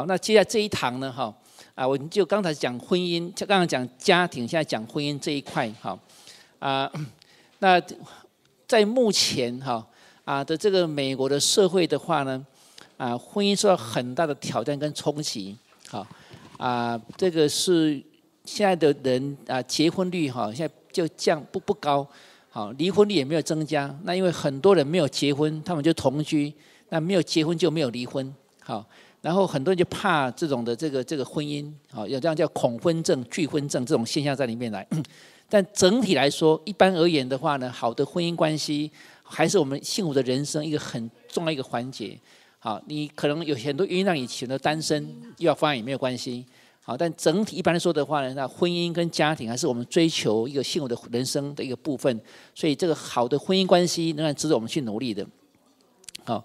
好，那接下来这一堂呢，哈啊，我们就刚才讲婚姻，就刚才讲家庭，现在讲婚姻这一块，哈，啊。那在目前哈啊的这个美国的社会的话呢，啊，婚姻受到很大的挑战跟冲击，好啊，这个是现在的人啊，结婚率哈现在就降不不高，好，离婚率也没有增加。那因为很多人没有结婚，他们就同居，那没有结婚就没有离婚，好。然后很多人就怕这种的这个这个婚姻，好有这样叫恐婚症、拒婚症这种现象在里面来。但整体来说，一般而言的话呢，好的婚姻关系还是我们幸福的人生一个很重要一个环节。好，你可能有很多原因让你选择单身要案也没有关系。好，但整体一般来说的话呢，那婚姻跟家庭还是我们追求一个幸福的人生的一个部分。所以这个好的婚姻关系仍然值得我们去努力的。好。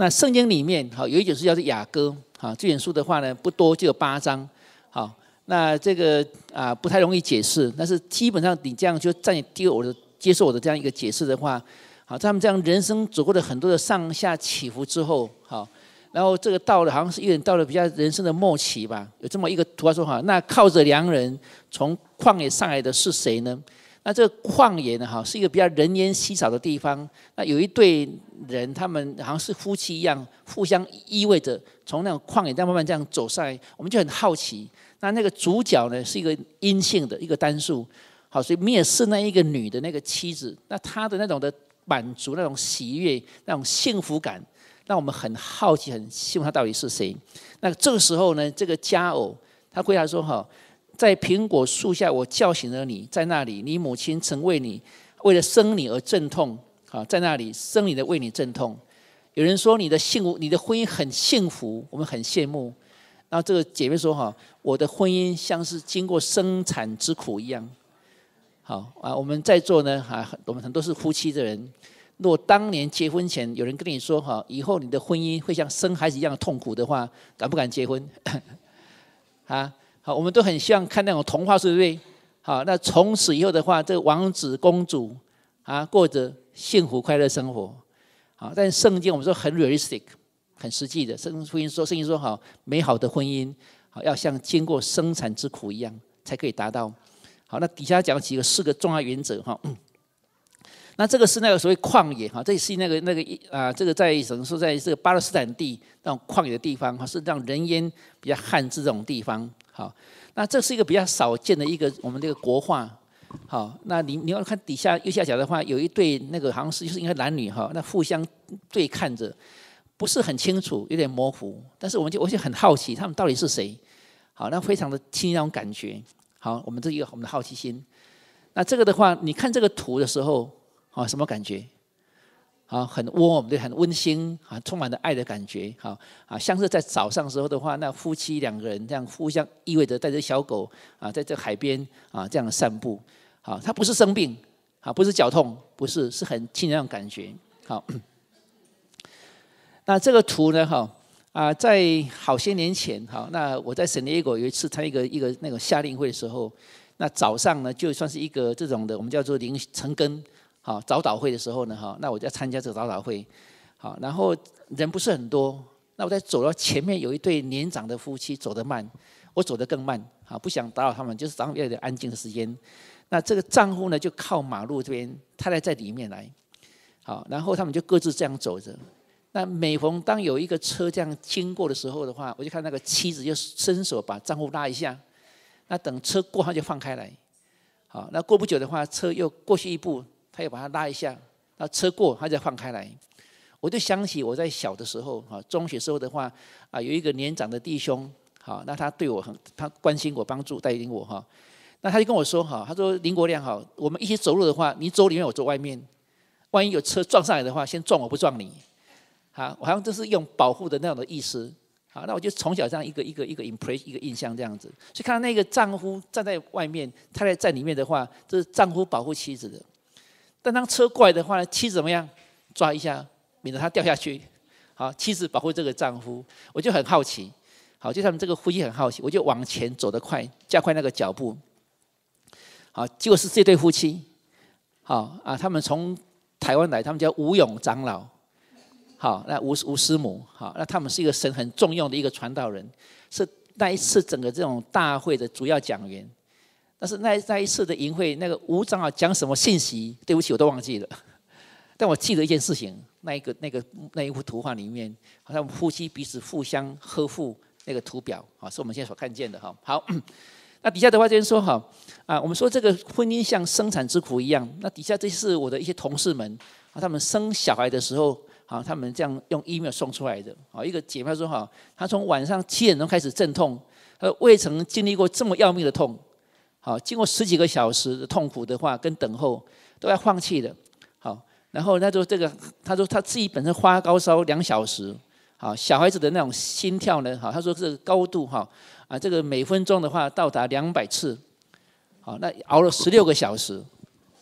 那圣经里面，好有一卷书叫做雅歌，哈，这卷书的话呢不多，就有八章，好，那这个啊不太容易解释，但是基本上你这样就暂接受我的这样一个解释的话，好，他们这样人生走过了很多的上下起伏之后，好，然后这个到了好像是有点到了比较人生的末期吧，有这么一个图话说好，那靠着良人从旷野上来的是谁呢？那这个旷野呢，哈，是一个比较人烟稀少的地方。那有一对人，他们好像是夫妻一样，互相依偎着，从那种旷野在慢慢这样走上来。我们就很好奇，那那个主角呢，是一个阴性的一个单数，好，所以蔑视那一个女的那个妻子，那她的那种的满足、那种喜悦、那种幸福感，让我们很好奇，很希望她到底是谁。那这个时候呢，这个佳偶他回答说，哈。在苹果树下，我叫醒了你，在那里，你母亲曾为你为了生你而阵痛啊，在那里生你的为你阵痛。有人说你的幸福，你的婚姻很幸福，我们很羡慕。然后这个姐妹说哈，我的婚姻像是经过生产之苦一样。好啊，我们在座呢，哈，很我们很多是夫妻的人。若当年结婚前有人跟你说哈，以后你的婚姻会像生孩子一样痛苦的话，敢不敢结婚？啊？好，我们都很希望看那种童话，是不是？好，那从此以后的话，这个王子公主啊，过着幸福快乐生活。好，但圣经我们说很 realistic，很实际的。圣经说，圣经说，好，美好的婚姻好要像经过生产之苦一样，才可以达到。好，那底下讲几个四个重要原则哈。那这个是那个所谓旷野哈，这是那个那个一啊，这个在什么说，在这个巴勒斯坦地那种旷野的地方哈，是让人烟比较旱这种地方。好，那这是一个比较少见的一个我们这个国画。好，那你你要看底下右下角的话，有一对那个好像是就是应该男女哈，那互相对看着，不是很清楚，有点模糊。但是我们就我就很好奇他们到底是谁。好，那非常的清那种感觉。好，我们这一个我们的好奇心。那这个的话，你看这个图的时候，好什么感觉？啊，很 warm 对，很温馨，啊，充满了爱的感觉，好，啊，像是在早上时候的话，那夫妻两个人这样互相意味着带着小狗啊，在这海边啊这样的散步，好，它不是生病，啊，不是脚痛，不是，是很亲的那种感觉，好。那这个图呢，哈，啊，在好些年前，哈，那我在圣迭哥有一次参一个一个那个夏令会的时候，那早上呢就算是一个这种的，我们叫做零晨更。啊，早祷会的时候呢，哈，那我就要参加这个早祷会，好，然后人不是很多，那我在走到前面有一对年长的夫妻走得慢，我走得更慢，啊，不想打扰他们，就是要有点安静的时间。那这个账户呢，就靠马路这边，太太在里面来，好，然后他们就各自这样走着。那每逢当有一个车这样经过的时候的话，我就看那个妻子就伸手把账户拉一下，那等车过他就放开来，好，那过不久的话，车又过去一步。要把它拉一下，那车过，他再放开来。我就想起我在小的时候，哈，中学时候的话，啊，有一个年长的弟兄，哈，那他对我很，他关心我，帮助带领我，哈。那他就跟我说，哈，他说林国亮，哈，我们一起走路的话，你走里面，我走外面。万一有车撞上来的话，先撞我不撞你，好，好像这是用保护的那种意思，好，那我就从小这样一个一个一个 impress 一个印象这样子。所以看到那个丈夫站在外面，他在在里面的话，这是丈夫保护妻子的。但当车过来的话，呢，妻子怎么样？抓一下，免得他掉下去。好，妻子保护这个丈夫，我就很好奇。好，就他们这个夫妻很好奇，我就往前走得快，加快那个脚步。好，就是这对夫妻。好啊，他们从台湾来，他们叫吴勇长老。好，那吴吴师母。好，那他们是一个神很重用的一个传道人，是那一次整个这种大会的主要讲员。但是那那一次的营会，那个吴长老讲什么信息？对不起，我都忘记了。但我记得一件事情，那一个、那个那一幅图画里面，好像夫妻彼此互相呵护那个图表，啊，是我们现在所看见的哈。好，那底下的话就是说哈啊，我们说这个婚姻像生产之苦一样。那底下这是我的一些同事们啊，他们生小孩的时候啊，他们这样用 email 送出来的啊，一个姐妹说哈，她从晚上七点钟开始阵痛，她未曾经历过这么要命的痛。好，经过十几个小时的痛苦的话跟等候，都要放弃的。好，然后他说这个，他说他自己本身发高烧两小时。好，小孩子的那种心跳呢？好，他说这个高度哈啊，这个每分钟的话到达两百次。好，那熬了十六个小时，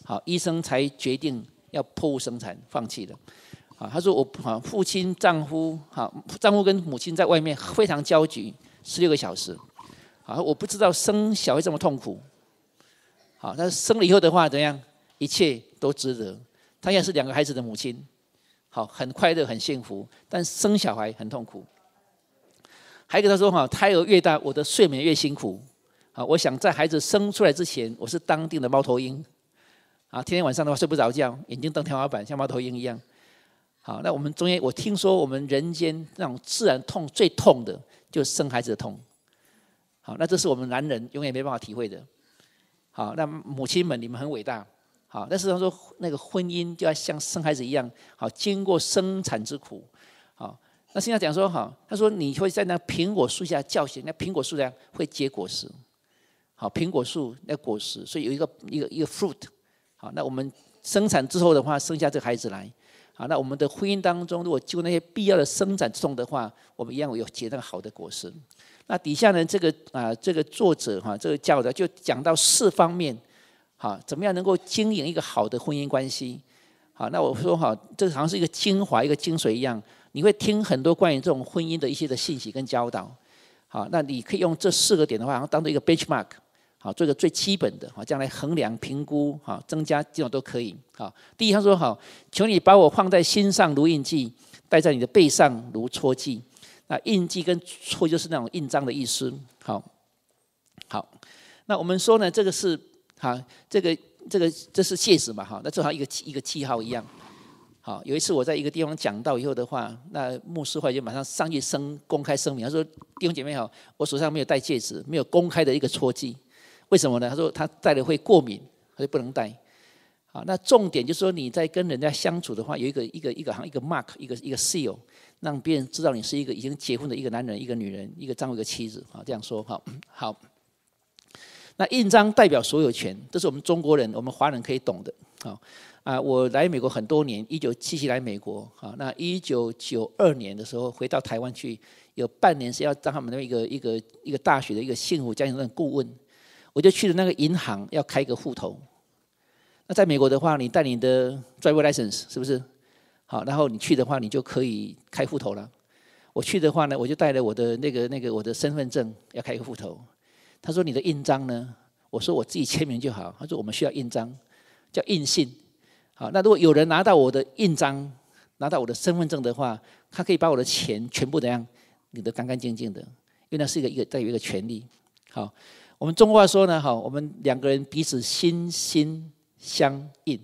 好，医生才决定要剖腹生产，放弃的。好，他说我啊，父亲、丈夫，好，丈夫跟母亲在外面非常焦急，十六个小时。啊，我不知道生小孩这么痛苦。好，但是生了以后的话，怎样？一切都值得。她也是两个孩子的母亲，好，很快乐，很幸福。但生小孩很痛苦。还一他她说，哈，胎儿越大，我的睡眠越辛苦。好，我想在孩子生出来之前，我是当地的猫头鹰。啊，天天晚上的话睡不着觉，眼睛瞪天花板，像猫头鹰一样。好，那我们中间，我听说我们人间那种自然痛最痛的，就是生孩子的痛。好，那这是我们男人永远没办法体会的。好，那母亲们，你们很伟大。好，但是他说那个婚姻就要像生孩子一样，好，经过生产之苦。好，那现在讲说，好，他说你会在那苹果树下叫醒，那苹果树，会结果实。好，苹果树那果实，所以有一个一个一个 fruit。好，那我们生产之后的话，生下这孩子来。好，那我们的婚姻当中，如果经过那些必要的生产之痛的话，我们一样有结那个好的果实。那底下呢？这个啊，这个作者哈，这个教的就讲到四方面，好，怎么样能够经营一个好的婚姻关系？好，那我说哈，这个好像是一个精华，一个精髓一样。你会听很多关于这种婚姻的一些的信息跟教导，好，那你可以用这四个点的话，然后当做一个 benchmark，好，做一个最基本的，好，将来衡量、评估，好，增加这种都可以。好，第一，他说好，求你把我放在心上如印记，戴在你的背上如戳记。那印记跟戳就是那种印章的意思，好好。那我们说呢，这个是哈，这个这个这是戒指嘛哈，那就好像一个一个记号一样。好，有一次我在一个地方讲到以后的话，那牧师会就马上上去声公开声明，他说：“弟兄姐妹好，我手上没有戴戒指，没有公开的一个戳记，为什么呢？”他说：“他戴了会过敏，他就不能戴。”好，那重点就说你在跟人家相处的话，有一个一个一个哈一个 mark 一个一个 seal。让别人知道你是一个已经结婚的一个男人、一个女人、一个丈夫、一个妻子啊，这样说哈 好，那印章代表所有权，这是我们中国人、我们华人可以懂的。好啊，我来美国很多年，一九七七来美国，好，那一九九二年的时候回到台湾去，有半年是要当他们的一个一个一个大学的一个幸福家庭的顾问，我就去了那个银行要开一个户头。那在美国的话，你带你的 driver license 是不是？好，然后你去的话，你就可以开户头了。我去的话呢，我就带了我的那个、那个我的身份证，要开一个户头。他说：“你的印章呢？”我说：“我自己签名就好。”他说：“我们需要印章，叫印信。”好，那如果有人拿到我的印章，拿到我的身份证的话，他可以把我的钱全部怎样，领得干干净净的，因为那是一个一个带有一个权利。好，我们中国话说呢，好，我们两个人彼此心心相印。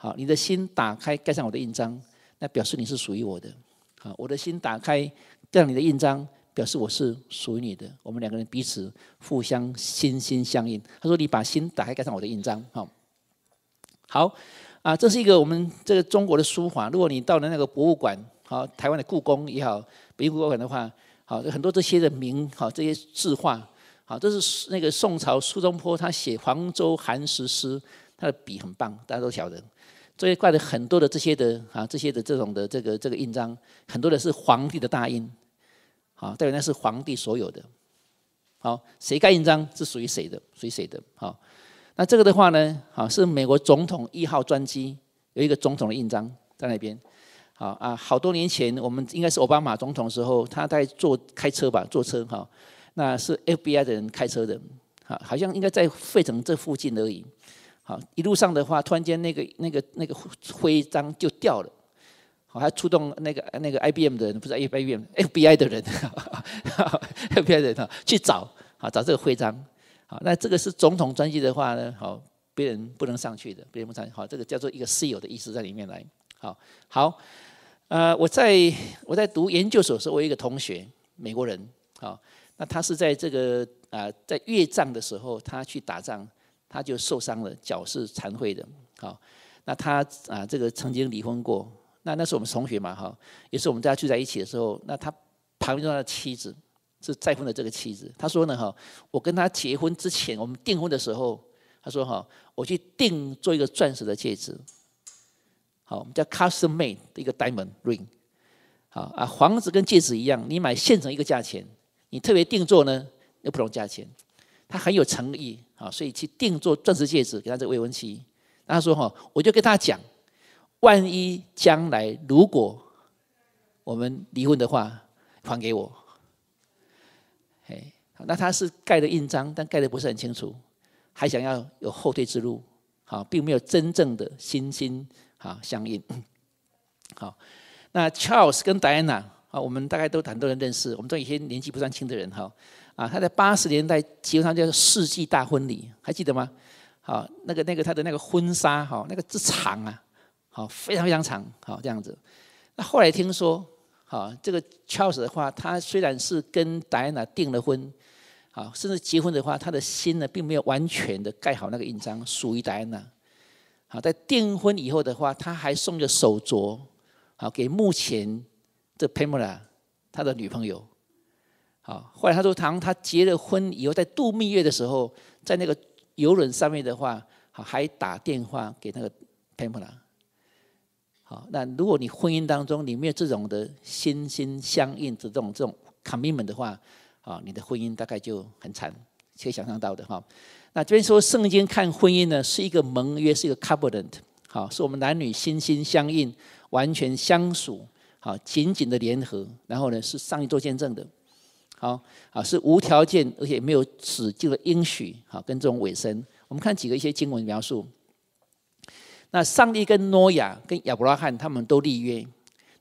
好，你的心打开盖上我的印章，那表示你是属于我的。好，我的心打开盖上你的印章，表示我是属于你的。我们两个人彼此互相心心相印。他说：“你把心打开盖上我的印章。”好，好啊，这是一个我们这个中国的书法。如果你到了那个博物馆，好，台湾的故宫也好，北京博物馆的话，好，很多这些的名好这些字画，好，这是那个宋朝苏东坡他写黄州寒食诗，他的笔很棒，大家都晓得。这一块的很多的这些的啊，这些的这种的这个这个印章，很多的是皇帝的大印，好，代表那是皇帝所有的。好，谁盖印章是属于谁的，属于谁的。好，那这个的话呢，好是美国总统一号专机有一个总统的印章在那边。好啊，好多年前我们应该是奥巴马总统的时候，他在坐开车吧，坐车哈，那是 FBI 的人开车的，好，好像应该在费城这附近而已。好，一路上的话，突然间那个那个那个徽章就掉了。好，还出动那个那个 IBM 的人，不是 IBM，FBI 的人，FBI 的人啊，去找啊，找这个徽章。好，那这个是总统专机的话呢，好，别人不能上去的，别人不能。好，这个叫做一个私有的意思在里面来。好，好，呃，我在我在读研究所时候，我一个同学，美国人。好，那他是在这个啊，在越战的时候，他去打仗。他就受伤了，脚是残废的。好，那他啊，这个曾经离婚过。那那是我们同学嘛，哈，也是我们大家聚在一起的时候。那他旁边他的妻子是再婚的这个妻子，他说呢，哈，我跟他结婚之前，我们订婚的时候，他说哈，我去订做一个钻石的戒指。好，我们叫 custom made 的一个 diamond ring。好啊，房子跟戒指一样，你买现成一个价钱，你特别订做呢，又不同价钱。他很有诚意，啊，所以去定做钻石戒指给他这个未婚妻。他说：“哈，我就跟他讲，万一将来如果我们离婚的话，还给我。”哎，那他是盖的印章，但盖的不是很清楚，还想要有后退之路，好，并没有真正的心心啊相印。好，那 Charles 跟 Diana 啊，我们大概都很多人认识，我们都有些年纪不算轻的人哈。啊，他在八十年代，基本上叫世纪大婚礼，还记得吗？好，那个、那个他的那个婚纱哈，那个之长啊，好，非常非常长，好这样子。那后来听说，好，这个 Charles 的话，他虽然是跟戴安娜订了婚，好，甚至结婚的话，他的心呢并没有完全的盖好那个印章，属于戴安娜。好，在订婚以后的话，他还送个手镯，好给目前这 Pamela 他的女朋友。啊，后来他说，唐他结了婚以后，在度蜜月的时候，在那个游轮上面的话，好，还打电话给那个 Pamela。好，那如果你婚姻当中你没有这种的心心相印的这种这种 commitment 的话，啊，你的婚姻大概就很惨，可以想象到的哈。那这边说圣经看婚姻呢，是一个盟约，是一个 covenant，好，是我们男女心心相印，完全相属，好，紧紧的联合，然后呢，是上帝做见证的。好，啊，是无条件，而且没有止境的应许，好跟这种尾声。我们看几个一些经文描述。那上帝跟诺亚跟亚伯拉罕他们都立约，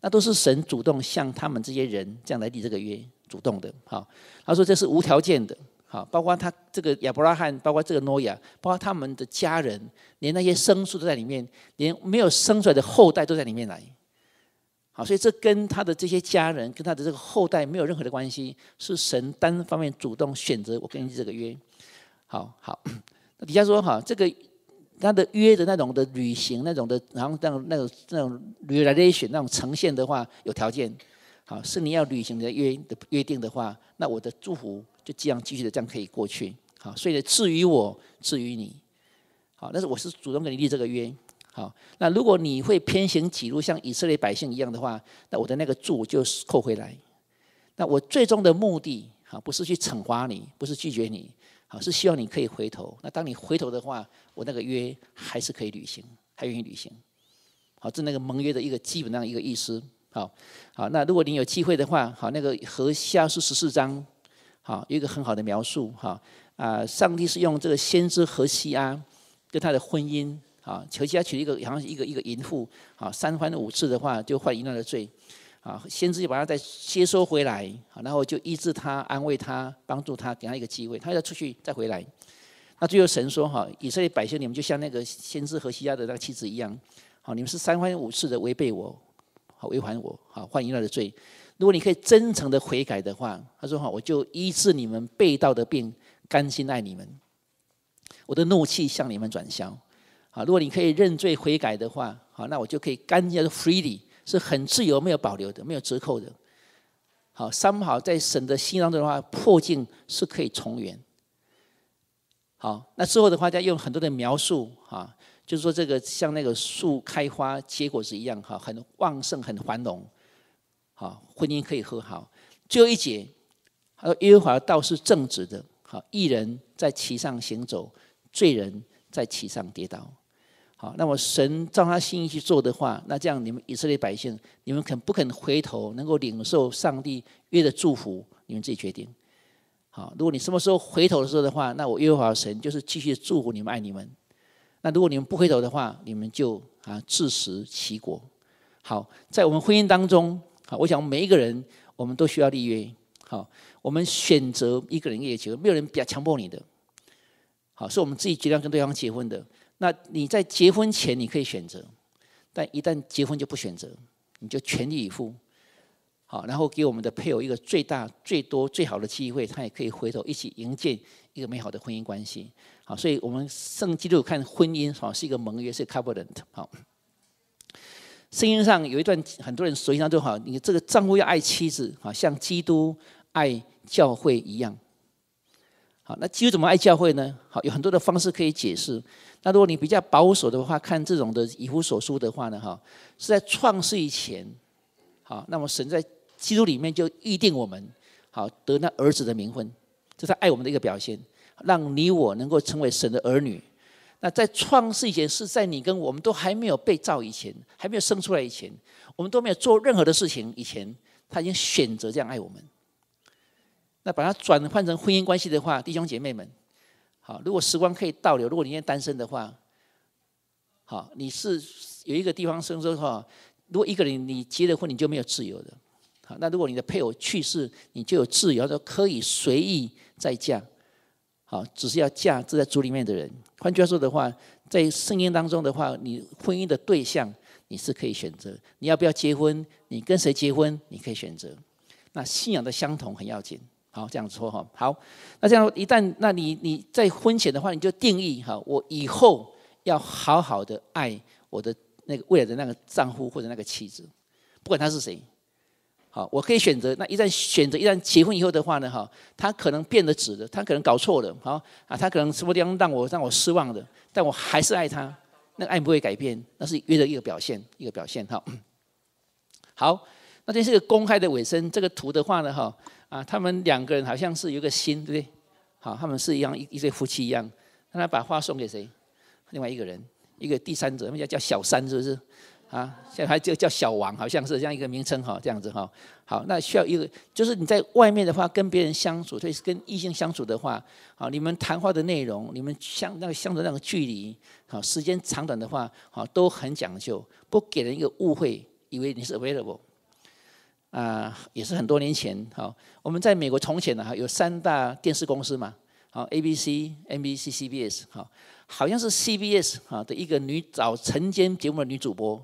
那都是神主动向他们这些人这样来立这个约，主动的。好，他说这是无条件的，好，包括他这个亚伯拉罕，包括这个诺亚，包括他们的家人，连那些牲畜都在里面，连没有生出来的后代都在里面来。好，所以这跟他的这些家人，跟他的这个后代没有任何的关系，是神单方面主动选择我跟你这个约。好好，那底下说哈，这个他的约的那种的履行，那种的，然后那种那种那种 relation 那种呈现的话，有条件，好，是你要履行的约的约定的话，那我的祝福就这样继续的这样可以过去。好，所以呢，至于我，至于你，好，但是我是主动跟你立这个约。好，那如果你会偏行己路，像以色列百姓一样的话，那我的那个柱就扣回来。那我最终的目的，好，不是去惩罚你，不是拒绝你，好，是希望你可以回头。那当你回头的话，我那个约还是可以履行，还愿意履行。好，这那个盟约的一个基本上一个意思。好，好，那如果你有机会的话，好，那个和下是十四章，好，有一个很好的描述。哈啊，上帝是用这个先知何西阿跟他的婚姻。啊，何西他娶了一个好像一个一个淫妇，啊，三番五次的话就犯淫乱的罪，啊，先知就把他再接收回来，然后就医治他、安慰他、帮助他，给他一个机会，他要出去再回来。那最后神说：“哈，以色列百姓，你们就像那个先知何西亚的那个妻子一样，好，你们是三番五次的违背我，好，违反我，好，犯淫乱的罪。如果你可以真诚的悔改的话，他说：‘哈，我就医治你们背道的病，甘心爱你们，我的怒气向你们转消。’”啊，如果你可以认罪悔改的话，好，那我就可以干净，freely 是很自由，没有保留的，没有折扣的。好，三好在神的心当中的话，破镜是可以重圆。好，那之后的话，再用很多的描述，哈，就是说这个像那个树开花结果子一样，哈，很旺盛，很繁荣。好，婚姻可以和好。最后一节，他说耶和华倒是正直的，好，一人在其上行走，罪人在其上跌倒。好，那么神照他心意去做的话，那这样你们以色列百姓，你们肯不肯回头，能够领受上帝约的祝福，你们自己决定。好，如果你什么时候回头的时候的话，那我约好神就是继续祝福你们爱你们。那如果你们不回头的话，你们就啊自食其果。好，在我们婚姻当中，好，我想每一个人我们都需要立约。好，我们选择一个人也结婚，没有人比较强迫你的。好，是我们自己决定跟对方结婚的。那你在结婚前你可以选择，但一旦结婚就不选择，你就全力以赴，好，然后给我们的配偶一个最大、最多、最好的机会，他也可以回头一起迎接一个美好的婚姻关系。好，所以我们圣基督看婚姻好是一个盟约，是 covenant 好。圣经上有一段很多人说，那就好，你这个丈夫要爱妻子，好，像基督爱教会一样。好，那基督怎么爱教会呢？好，有很多的方式可以解释。那如果你比较保守的话，看这种的以弗所书的话呢，哈，是在创世以前，好，那么神在基督里面就预定我们，好得那儿子的名分，这是爱我们的一个表现，让你我能够成为神的儿女。那在创世以前，是在你跟我们都还没有被造以前，还没有生出来以前，我们都没有做任何的事情以前，他已经选择这样爱我们。那把它转换成婚姻关系的话，弟兄姐妹们。好，如果时光可以倒流，如果你现在单身的话，好，你是有一个地方生说哈，如果一个人你结了婚，你就没有自由的，好，那如果你的配偶去世，你就有自由，说可以随意再嫁，好，只是要嫁住在组里面的人。换句话说的话，在圣经当中的话，你婚姻的对象你是可以选择，你要不要结婚，你跟谁结婚，你可以选择，那信仰的相同很要紧。好，这样说哈。好，那这样一旦那你你在婚前的话，你就定义哈，我以后要好好的爱我的那个未来的那个丈夫或者那个妻子，不管他是谁。好，我可以选择。那一旦选择一旦结婚以后的话呢，哈，他可能变得直了，他可能搞错了，好啊，他可能什么地方让我让我失望的，但我还是爱他，那爱不会改变，那是约的一个表现，一个表现哈。好，那这是公开的尾声。这个图的话呢，哈。啊，他们两个人好像是有个心，对不对？好，他们是一样一一对夫妻一样。那他把花送给谁？另外一个人，一个第三者，人们叫小三，是不是？啊，现在还就叫小王，好像是这样一个名称哈，这样子哈。好，那需要一个，就是你在外面的话，跟别人相处，对，跟异性相处的话，好，你们谈话的内容，你们相那个相处那个距离，好，时间长短的话，好，都很讲究，不给人一个误会，以为你是 available。啊，也是很多年前哈，我们在美国从前呢哈，有三大电视公司嘛，好，ABC、NBC、CBS，好，好像是 CBS 哈的一个女早晨间节目的女主播，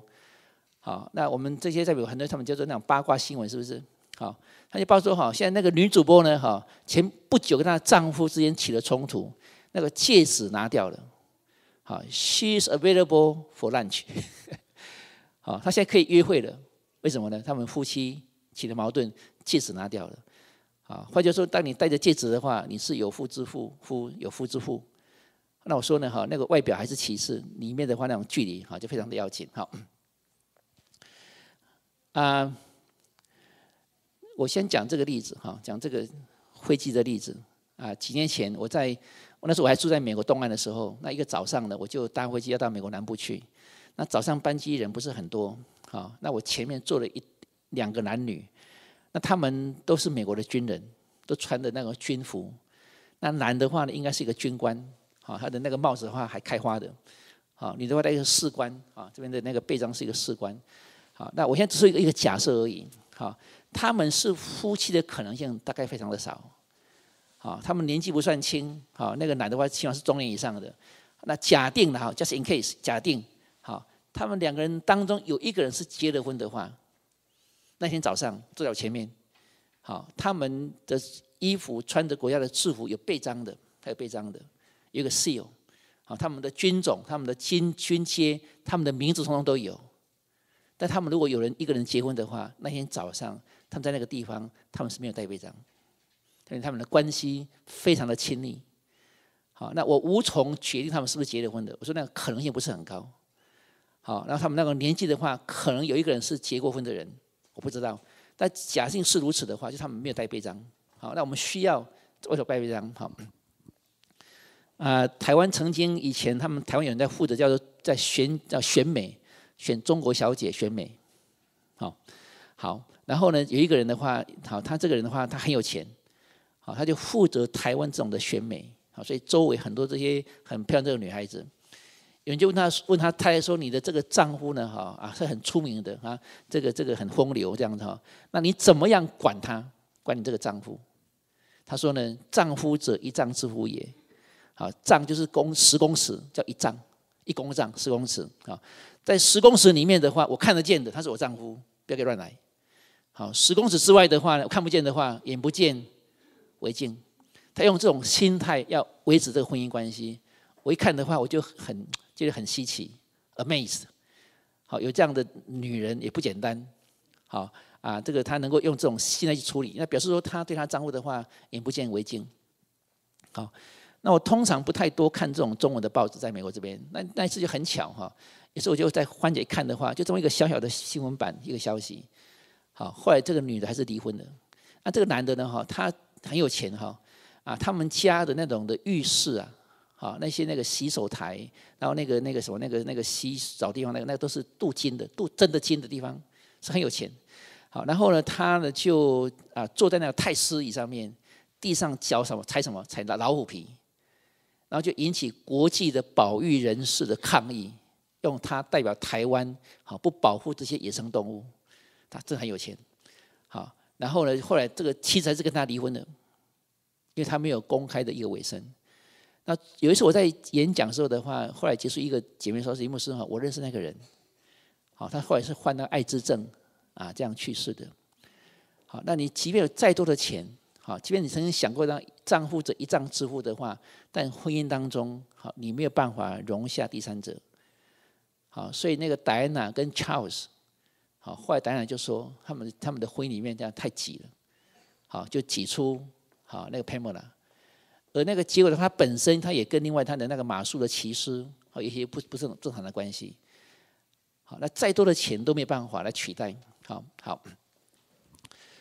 好，那我们这些代表很多他们叫做那种八卦新闻是不是？好，他就报道说好，现在那个女主播呢哈，前不久跟她丈夫之间起了冲突，那个戒指拿掉了，好，she's available for lunch，好，她现在可以约会了，为什么呢？他们夫妻。起了矛盾，戒指拿掉了。啊，换句话说，当你戴着戒指的话，你是有夫之妇，夫有夫之妇。那我说呢，哈，那个外表还是歧视，里面的话那种距离，哈，就非常的要紧，哈。啊，我先讲这个例子，哈，讲这个飞机的例子。啊，几年前我在我那时候我还住在美国东岸的时候，那一个早上呢，我就搭飞机要到美国南部去。那早上班机人不是很多，好，那我前面坐了一。两个男女，那他们都是美国的军人，都穿的那个军服。那男的话呢，应该是一个军官，好，他的那个帽子的话还开花的，好，女的话戴一个士官，啊，这边的那个背章是一个士官，好，那我现在只是一个假设而已，好，他们是夫妻的可能性大概非常的少，好，他们年纪不算轻，好，那个男的话起码是中年以上的。那假定的哈，j u s t in case 假定，好，他们两个人当中有一个人是结了婚的话。那天早上坐在我前面，好，他们的衣服穿着国家的制服，有背章的，还有背章的。有个室友，好，他们的军种、他们的军军阶、他们的名字，通通都有。但他们如果有人一个人结婚的话，那天早上他们在那个地方，他们是没有带背章，因为他们的关系非常的亲密。好，那我无从决定他们是不是结了婚的。我说那个可能性不是很高。好，然后他们那个年纪的话，可能有一个人是结过婚的人。我不知道，但假定是如此的话，就他们没有带贝章。好，那我们需要为什么带贝章？好，啊，台湾曾经以前，他们台湾有人在负责叫做在选叫选美，选中国小姐选美。好，好，然后呢，有一个人的话，好，他这个人的话，他很有钱。好，他就负责台湾这种的选美。好，所以周围很多这些很漂亮这个女孩子。有人就问他，问他，太太说：“你的这个丈夫呢？哈啊，是很出名的啊，这个这个很风流这样子哈。那你怎么样管他？管你这个丈夫？”他说：“呢，丈夫者，一丈之夫也。好，丈就是公十公尺，叫一丈，一公丈十公尺。好，在十公尺里面的话，我看得见的他是我丈夫，不要给乱来。好，十公尺之外的话，我看不见的话，眼不见为净。他用这种心态要维持这个婚姻关系。我一看的话，我就很。”就是很稀奇，amazed，好有这样的女人也不简单，好啊，这个她能够用这种心来去处理，那表示说她对她丈夫的话，眼不见为净。好，那我通常不太多看这种中文的报纸，在美国这边，那那次就很巧哈，也是我就在欢姐看的话，就这么一个小小的新闻版一个消息。好，后来这个女的还是离婚的，那这个男的呢哈，他很有钱哈，啊，他们家的那种的浴室啊。好，那些那个洗手台，然后那个那个什么那个那个洗澡地方那个那个都是镀金的，镀真的金的地方是很有钱。好，然后呢，他呢就啊坐在那个太师椅上面，地上脚什么踩什么踩老虎皮，然后就引起国际的保育人士的抗议，用他代表台湾好不保护这些野生动物，他真很有钱。好，然后呢，后来这个妻子还是跟他离婚了，因为他没有公开的一个尾声。那有一次我在演讲时候的话，后来结束一个姐妹说：“是伊牧生哈，我认识那个人，好，他后来是患了爱滋症，啊，这样去世的。好，那你即便有再多的钱，好，即便你曾经想过让丈夫这一账支付的话，但婚姻当中，好，你没有办法容下第三者。好，所以那个戴安娜跟 Charles，好，后来戴安娜就说他们他们的婚姻里面这样太挤了，好，就挤出好那个 Pamela。”而那个结果的话，本身他也跟另外他的那个马术的骑师好有些不不是很正常的关系。好，那再多的钱都没有办法来取代。好好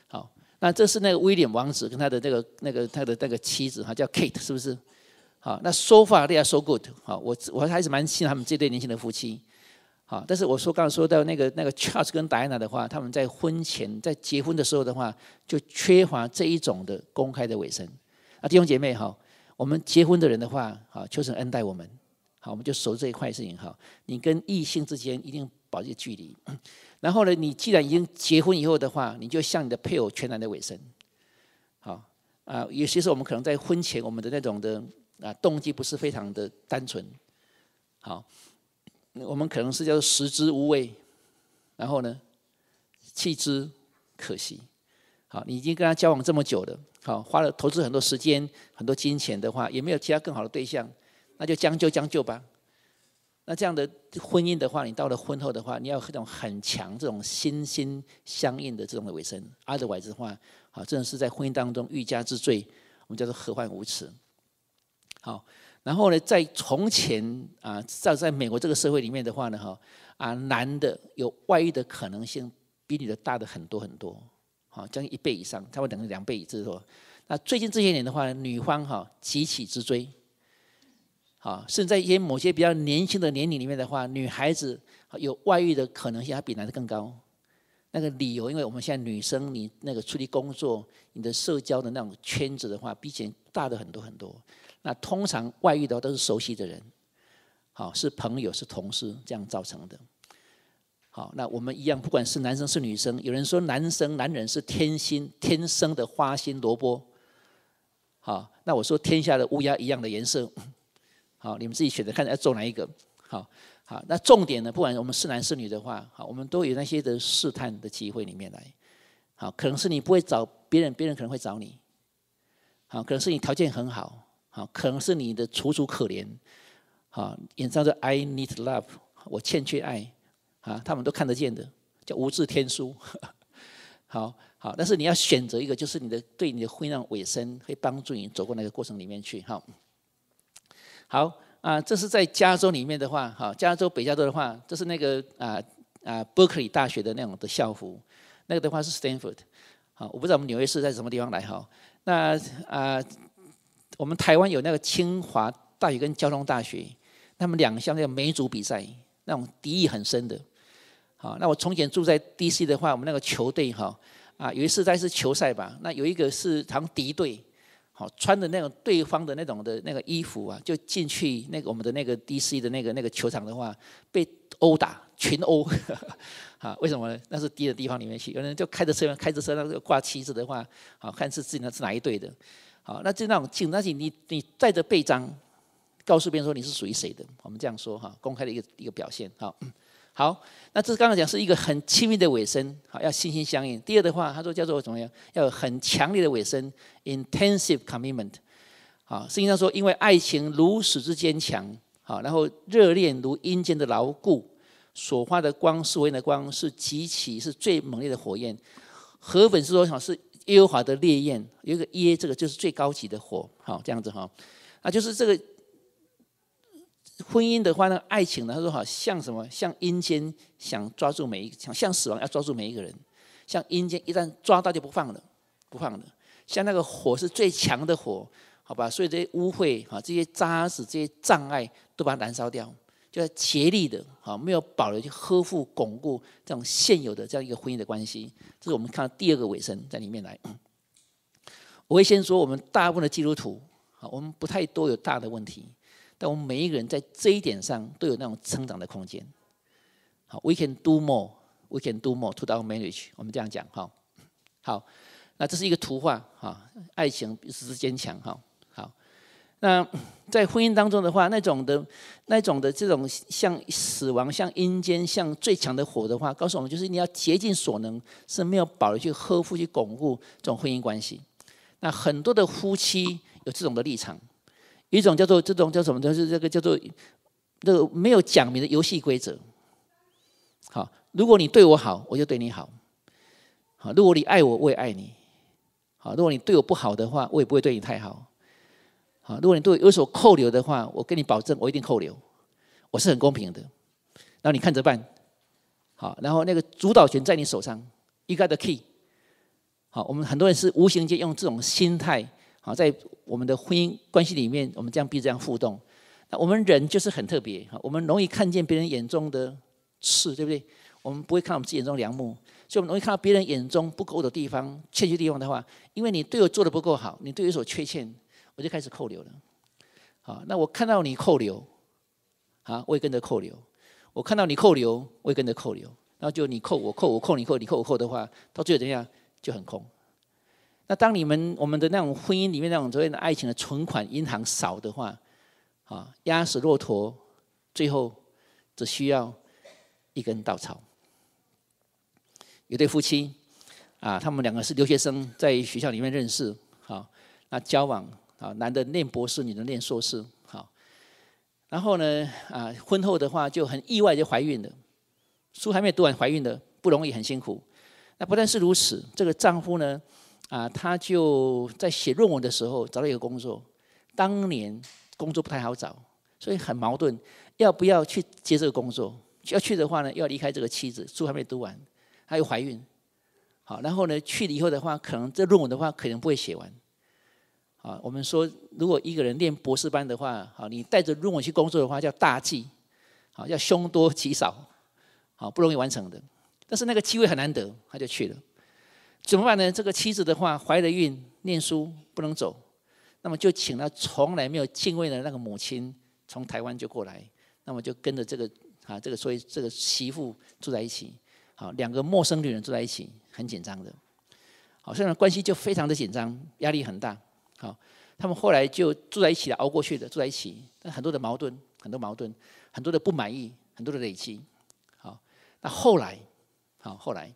好，那这是那个威廉王子跟他的那个那个他的那个妻子哈，叫 Kate 是不是？好，那 so far they are so good。好，我我还是蛮信他们这对年轻的夫妻。好，但是我说刚刚说到那个那个 Charles 跟 Diana 的话，他们在婚前在结婚的时候的话，就缺乏这一种的公开的尾声。啊，弟兄姐妹哈。我们结婚的人的话，好，求神恩待我们，好，我们就守这一块事情。哈。你跟异性之间一定保持距离。然后呢，你既然已经结婚以后的话，你就向你的配偶全然的委身。好啊，有些时候我们可能在婚前，我们的那种的啊动机不是非常的单纯。好，我们可能是叫做食之无味，然后呢弃之可惜。好，你已经跟他交往这么久了，好花了投资很多时间、很多金钱的话，也没有其他更好的对象，那就将就将就吧。那这样的婚姻的话，你到了婚后的话，你要这种很强这种心心相印的这种的尾声。o t h e r w i s e 的话，好，真的是在婚姻当中欲加之罪，我们叫做何患无辞。好，然后呢，在从前啊，在在美国这个社会里面的的话呢，哈，啊，男的有外遇的可能性比你的大的很多很多。啊，将近一倍以上，它会等于两倍以上，是那最近这些年的话，女方哈急起直追，好，甚至在一些某些比较年轻的年龄里面的话，女孩子有外遇的可能性还比男的更高。那个理由，因为我们现在女生你那个出去工作，你的社交的那种圈子的话，比以前大的很多很多。那通常外遇的话都是熟悉的人，好，是朋友，是同事这样造成的。好，那我们一样，不管是男生是女生，有人说男生男人是天心天生的花心萝卜。好，那我说天下的乌鸦一样的颜色。好，你们自己选择看要做哪一个。好，好，那重点呢？不管我们是男是女的话，好，我们都有那些的试探的机会里面来。好，可能是你不会找别人，别人可能会找你。好，可能是你条件很好，好，可能是你的楚楚可怜。好，演唱着 I need love，我欠缺爱。啊，他们都看得见的，叫无字天书。好好，但是你要选择一个，就是你的对你的婚恋尾声会帮助你走过那个过程里面去。好，好啊，这是在加州里面的话，哈，加州北加州的话，这是那个啊啊伯克利大学的那种的校服，那个的话是 Stanford。好，我不知道我们纽约市在什么地方来哈。那啊，我们台湾有那个清华大学跟交通大学，他们两相对每组比赛，那种敌意很深的。啊，那我从前住在 DC 的话，我们那个球队哈，啊有一次在是球赛吧，那有一个是常敌对，好穿的那种对方的那种的那个衣服啊，就进去那个我们的那个 DC 的那个那个球场的话，被殴打群殴，啊为什么呢？那是敌的地方里面去，有人就开着车，开着车那个挂旗子的话，好看是自己那是哪一队的，好那就那种紧张起你你带着背章，告诉别人说你是属于谁的，我们这样说哈，公开的一个一个表现好。好，那这是刚刚讲是一个很亲密的尾声，好要心心相印。第二的话，他说叫做怎么样？要有很强烈的尾声，intensive commitment。好，圣经上说，因为爱情如此之坚强，好，然后热恋如阴间的牢固，所发的光，所谓的光是极其是最猛烈的火焰。河本是说，好是耶和华的烈焰，有一个耶，这个就是最高级的火，好这样子哈，啊就是这个。婚姻的话，那爱情呢？他说，好像什么，像阴间想抓住每一，像死亡要抓住每一个人，像阴间一旦抓到就不放了，不放了。像那个火是最强的火，好吧？所以这些污秽啊，这些渣子，这些障碍都把它燃烧掉，就要竭力的，啊，没有保留去呵护、巩固这种现有的这样一个婚姻的关系。这是我们看到第二个尾声在里面来。我会先说，我们大部分的基督徒，好，我们不太多有大的问题。在我们每一个人在这一点上都有那种成长的空间。好，we can do more, we can do more to our marriage。我们这样讲，好，好，那这是一个图画，哈，爱情比时坚强，哈，好。那在婚姻当中的话，那种的、那种的这种像死亡、像阴间、像最强的火的话，告诉我们就是你要竭尽所能，是没有保留去呵护、去巩固这种婚姻关系。那很多的夫妻有这种的立场。一种叫做这种叫什么？就是这个叫做那个没有讲明的游戏规则。好，如果你对我好，我就对你好。好，如果你爱我，我也爱你。好，如果你对我不好的话，我也不会对你太好。好，如果你我有所扣留的话，我跟你保证，我一定扣留。我是很公平的，然后你看着办。好，然后那个主导权在你手上，you got the key。好，我们很多人是无形间用这种心态。好，在我们的婚姻关系里面，我们这将必这样互动。那我们人就是很特别，我们容易看见别人眼中的刺，对不对？我们不会看我们自己眼中的良木，所以我们容易看到别人眼中不够的地方、欠缺地方的话，因为你对我做的不够好，你对我所缺陷，我就开始扣留了。好，那我看到你扣留，啊，我也跟着扣留；我看到你扣留，我也跟着扣留。那就你扣我扣我扣你扣你扣我扣的话，到最后怎样就很空。那当你们我们的那种婚姻里面那种所谓的爱情的存款银行少的话，啊，压死骆驼，最后只需要一根稻草。有对夫妻啊，他们两个是留学生，在学校里面认识，好，那交往啊，男的念博士，女的念硕士，好，然后呢啊，婚后的话就很意外就怀孕了，书还没读完怀孕的不容易，很辛苦。那不但是如此，这个丈夫呢？啊，他就在写论文的时候找到一个工作。当年工作不太好找，所以很矛盾，要不要去接这个工作？要去的话呢，要离开这个妻子，书还没读完，他又怀孕。好，然后呢去了以后的话，可能这论文的话可能不会写完。好，我们说如果一个人念博士班的话，好，你带着论文去工作的话叫大忌，好，要凶多吉少，好不容易完成的。但是那个机会很难得，他就去了。怎么办呢？这个妻子的话怀了孕，念书不能走，那么就请了从来没有敬畏的那个母亲从台湾就过来，那么就跟着这个啊这个，所以这个媳妇住在一起，好两个陌生女人住在一起，很紧张的，好，所以关系就非常的紧张，压力很大。好，他们后来就住在一起了，熬过去的，住在一起，但很多的矛盾，很多矛盾，很多的不满意，很多的累积。好，那后来，好后来。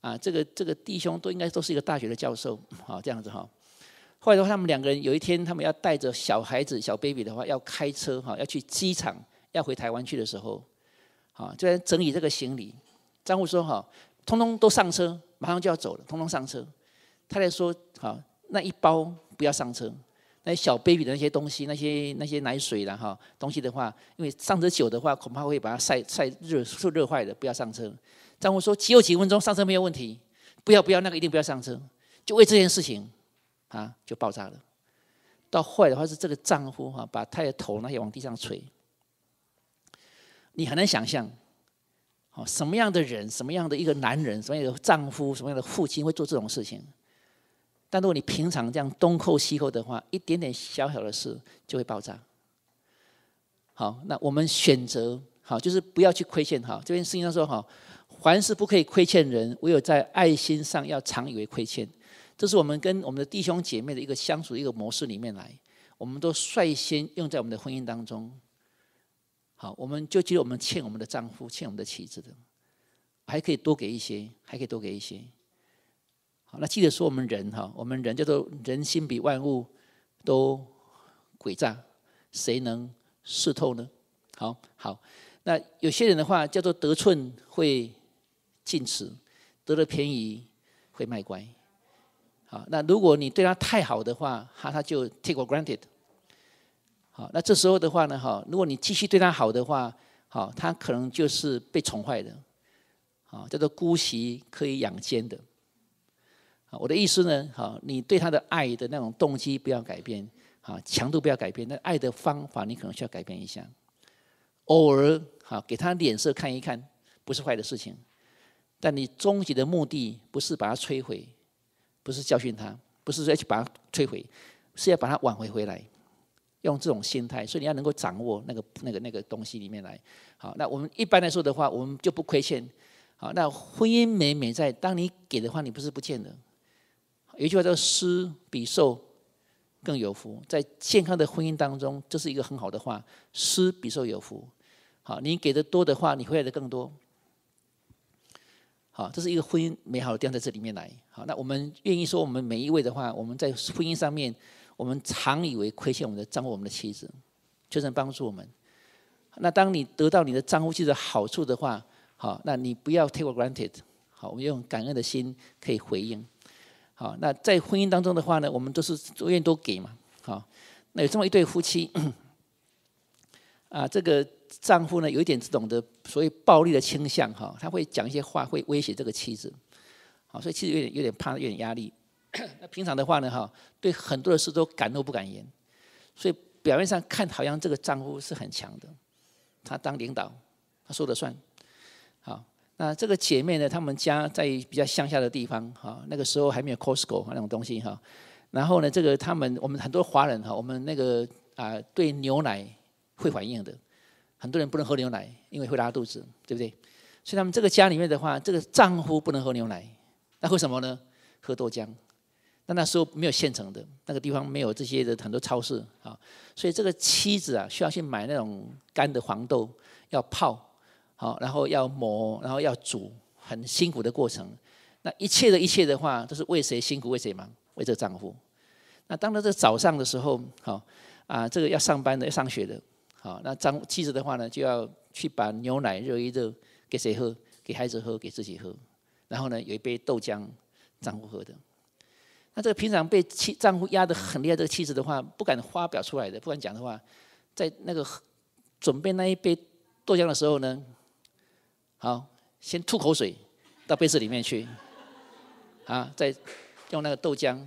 啊，这个这个弟兄都应该都是一个大学的教授，好这样子哈。后来的话，他们两个人有一天，他们要带着小孩子小 baby 的话，要开车哈，要去机场要回台湾去的时候，好就在整理这个行李。丈夫说哈，通通都上车，马上就要走了，通通上车。他在说好，那一包不要上车，那小 baby 的那些东西，那些那些奶水啦哈，东西的话，因为上车久的话，恐怕会把它晒晒热热坏的，不要上车。丈夫说：“只有几分钟，上车没有问题。”不要，不要，那个一定不要上车。就为这件事情，啊，就爆炸了。到后来的话是这个丈夫哈，把他的头那些往地上捶。你很难想象，好什么样的人，什么样的一个男人，什么样的丈夫，什么样的父亲会做这种事情？但如果你平常这样东扣西扣的话，一点点小小的事就会爆炸。好，那我们选择好，就是不要去亏欠哈。这件事情上说好。凡是不可以亏欠人，唯有在爱心上要常以为亏欠。这是我们跟我们的弟兄姐妹的一个相处一个模式里面来，我们都率先用在我们的婚姻当中。好，我们就记得我们欠我们的丈夫，欠我们的妻子的，还可以多给一些，还可以多给一些。好，那记得说我们人哈，我们人叫做人心比万物都诡诈，谁能试透呢？好，好，那有些人的话叫做得寸会。禁止，得了便宜会卖乖，好，那如果你对他太好的话，哈，他就 take for granted。好，那这时候的话呢，哈，如果你继续对他好的话，好，他可能就是被宠坏的，好，叫做姑息可以养奸的。好，我的意思呢，好，你对他的爱的那种动机不要改变，好，强度不要改变，那爱的方法你可能需要改变一下，偶尔好给他脸色看一看，不是坏的事情。但你终极的目的不是把它摧毁，不是教训他，不是说去把它摧毁，是要把它挽回回来。用这种心态，所以你要能够掌握那个、那个、那个东西里面来。好，那我们一般来说的话，我们就不亏欠。好，那婚姻美美在，当你给的话，你不是不见得。有一句话叫“施比受更有福”。在健康的婚姻当中，这是一个很好的话，“施比受有福”。好，你给的多的话，你回来的更多。好，这是一个婚姻美好的地方，在这里面来。好，那我们愿意说，我们每一位的话，我们在婚姻上面，我们常以为亏欠我们的丈夫、我们的妻子，就常帮助我们。那当你得到你的丈夫妻子好处的话，好，那你不要 take for granted。好，我们用感恩的心可以回应。好，那在婚姻当中的话呢，我们都是都愿意多给嘛。好，那有这么一对夫妻，啊，这个。丈夫呢，有一点这种的所谓暴力的倾向哈，他会讲一些话，会威胁这个妻子，好，所以妻子有点有点怕，有点压力。那平常的话呢，哈，对很多的事都敢怒不敢言，所以表面上看好像这个丈夫是很强的，他当领导，他说了算。好，那这个姐妹呢，他们家在比较乡下的地方，哈，那个时候还没有 Costco 那种东西哈。然后呢，这个他们我们很多华人哈，我们那个啊对牛奶会反应的。很多人不能喝牛奶，因为会拉肚子，对不对？所以他们这个家里面的话，这个丈夫不能喝牛奶，那喝什么呢？喝豆浆。那那时候没有现成的，那个地方没有这些的很多超市啊，所以这个妻子啊，需要去买那种干的黄豆，要泡，好，然后要磨，然后要煮，很辛苦的过程。那一切的一切的话，都是为谁辛苦为谁忙？为这个丈夫。那当然在早上的时候，好啊，这个要上班的，要上学的。啊，那张妻子的话呢，就要去把牛奶热一热，给谁喝？给孩子喝，给自己喝。然后呢，有一杯豆浆，丈夫喝的。那这个平常被妻丈夫压得很厉害，这个妻子的话不敢发表出来的，不敢讲的话，在那个准备那一杯豆浆的时候呢，好，先吐口水到杯子里面去，啊，再用那个豆浆，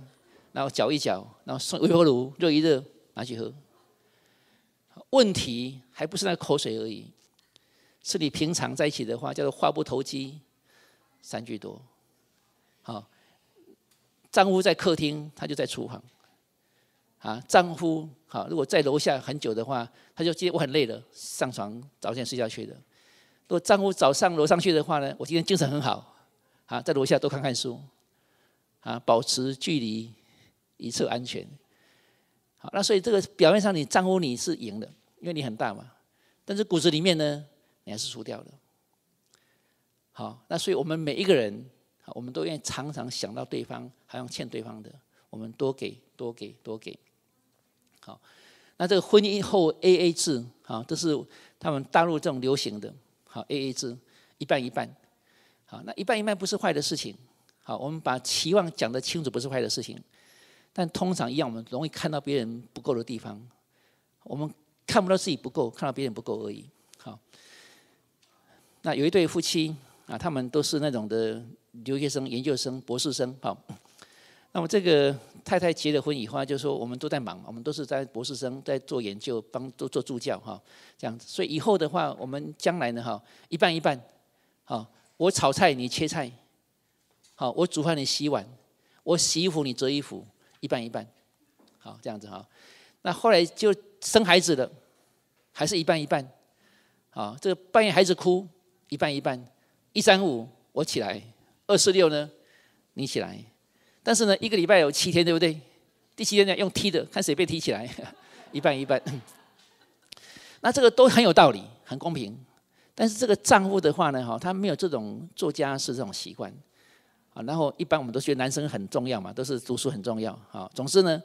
然后搅一搅，然后送微波炉热一热，拿去喝。问题还不是那口水而已，是你平常在一起的话，叫做话不投机，三句多。好，丈夫在客厅，他就在厨房。啊，丈夫，好，如果在楼下很久的话，他就今天我很累了，上床早点睡觉去的。如果丈夫早上楼上去的话呢，我今天精神很好，啊，在楼下多看看书，啊，保持距离，以测安全。好，那所以这个表面上你丈夫你是赢的。因为你很大嘛，但是骨子里面呢，你还是输掉了。好，那所以我们每一个人，好，我们都愿意常常想到对方，还像欠对方的，我们多给多给多给。好，那这个婚姻后 AA 制，好，这是他们大陆这种流行的。好，AA 制，一半一半。好，那一半一半不是坏的事情。好，我们把期望讲得清楚不是坏的事情，但通常一样，我们容易看到别人不够的地方，我们。看不到自己不够，看到别人不够而已。好，那有一对夫妻啊，他们都是那种的留学生、研究生、博士生。好，那么这个太太结了婚以后，就说我们都在忙我们都是在博士生，在做研究，帮都做助教哈，这样子。所以以后的话，我们将来呢，哈，一半一半。好，我炒菜，你切菜；好，我煮饭，你洗碗；我洗衣服，你折衣服，一半一半。好，这样子哈。那后来就生孩子了，还是一半一半，啊，这半夜孩子哭，一半一半，一三五我起来，二四六呢你起来，但是呢一个礼拜有七天对不对？第七天呢用踢的，看谁被踢起来，一半一半。那这个都很有道理，很公平。但是这个丈夫的话呢，哈，他没有这种做家事这种习惯，啊，然后一般我们都觉得男生很重要嘛，都是读书很重要，啊，总之呢。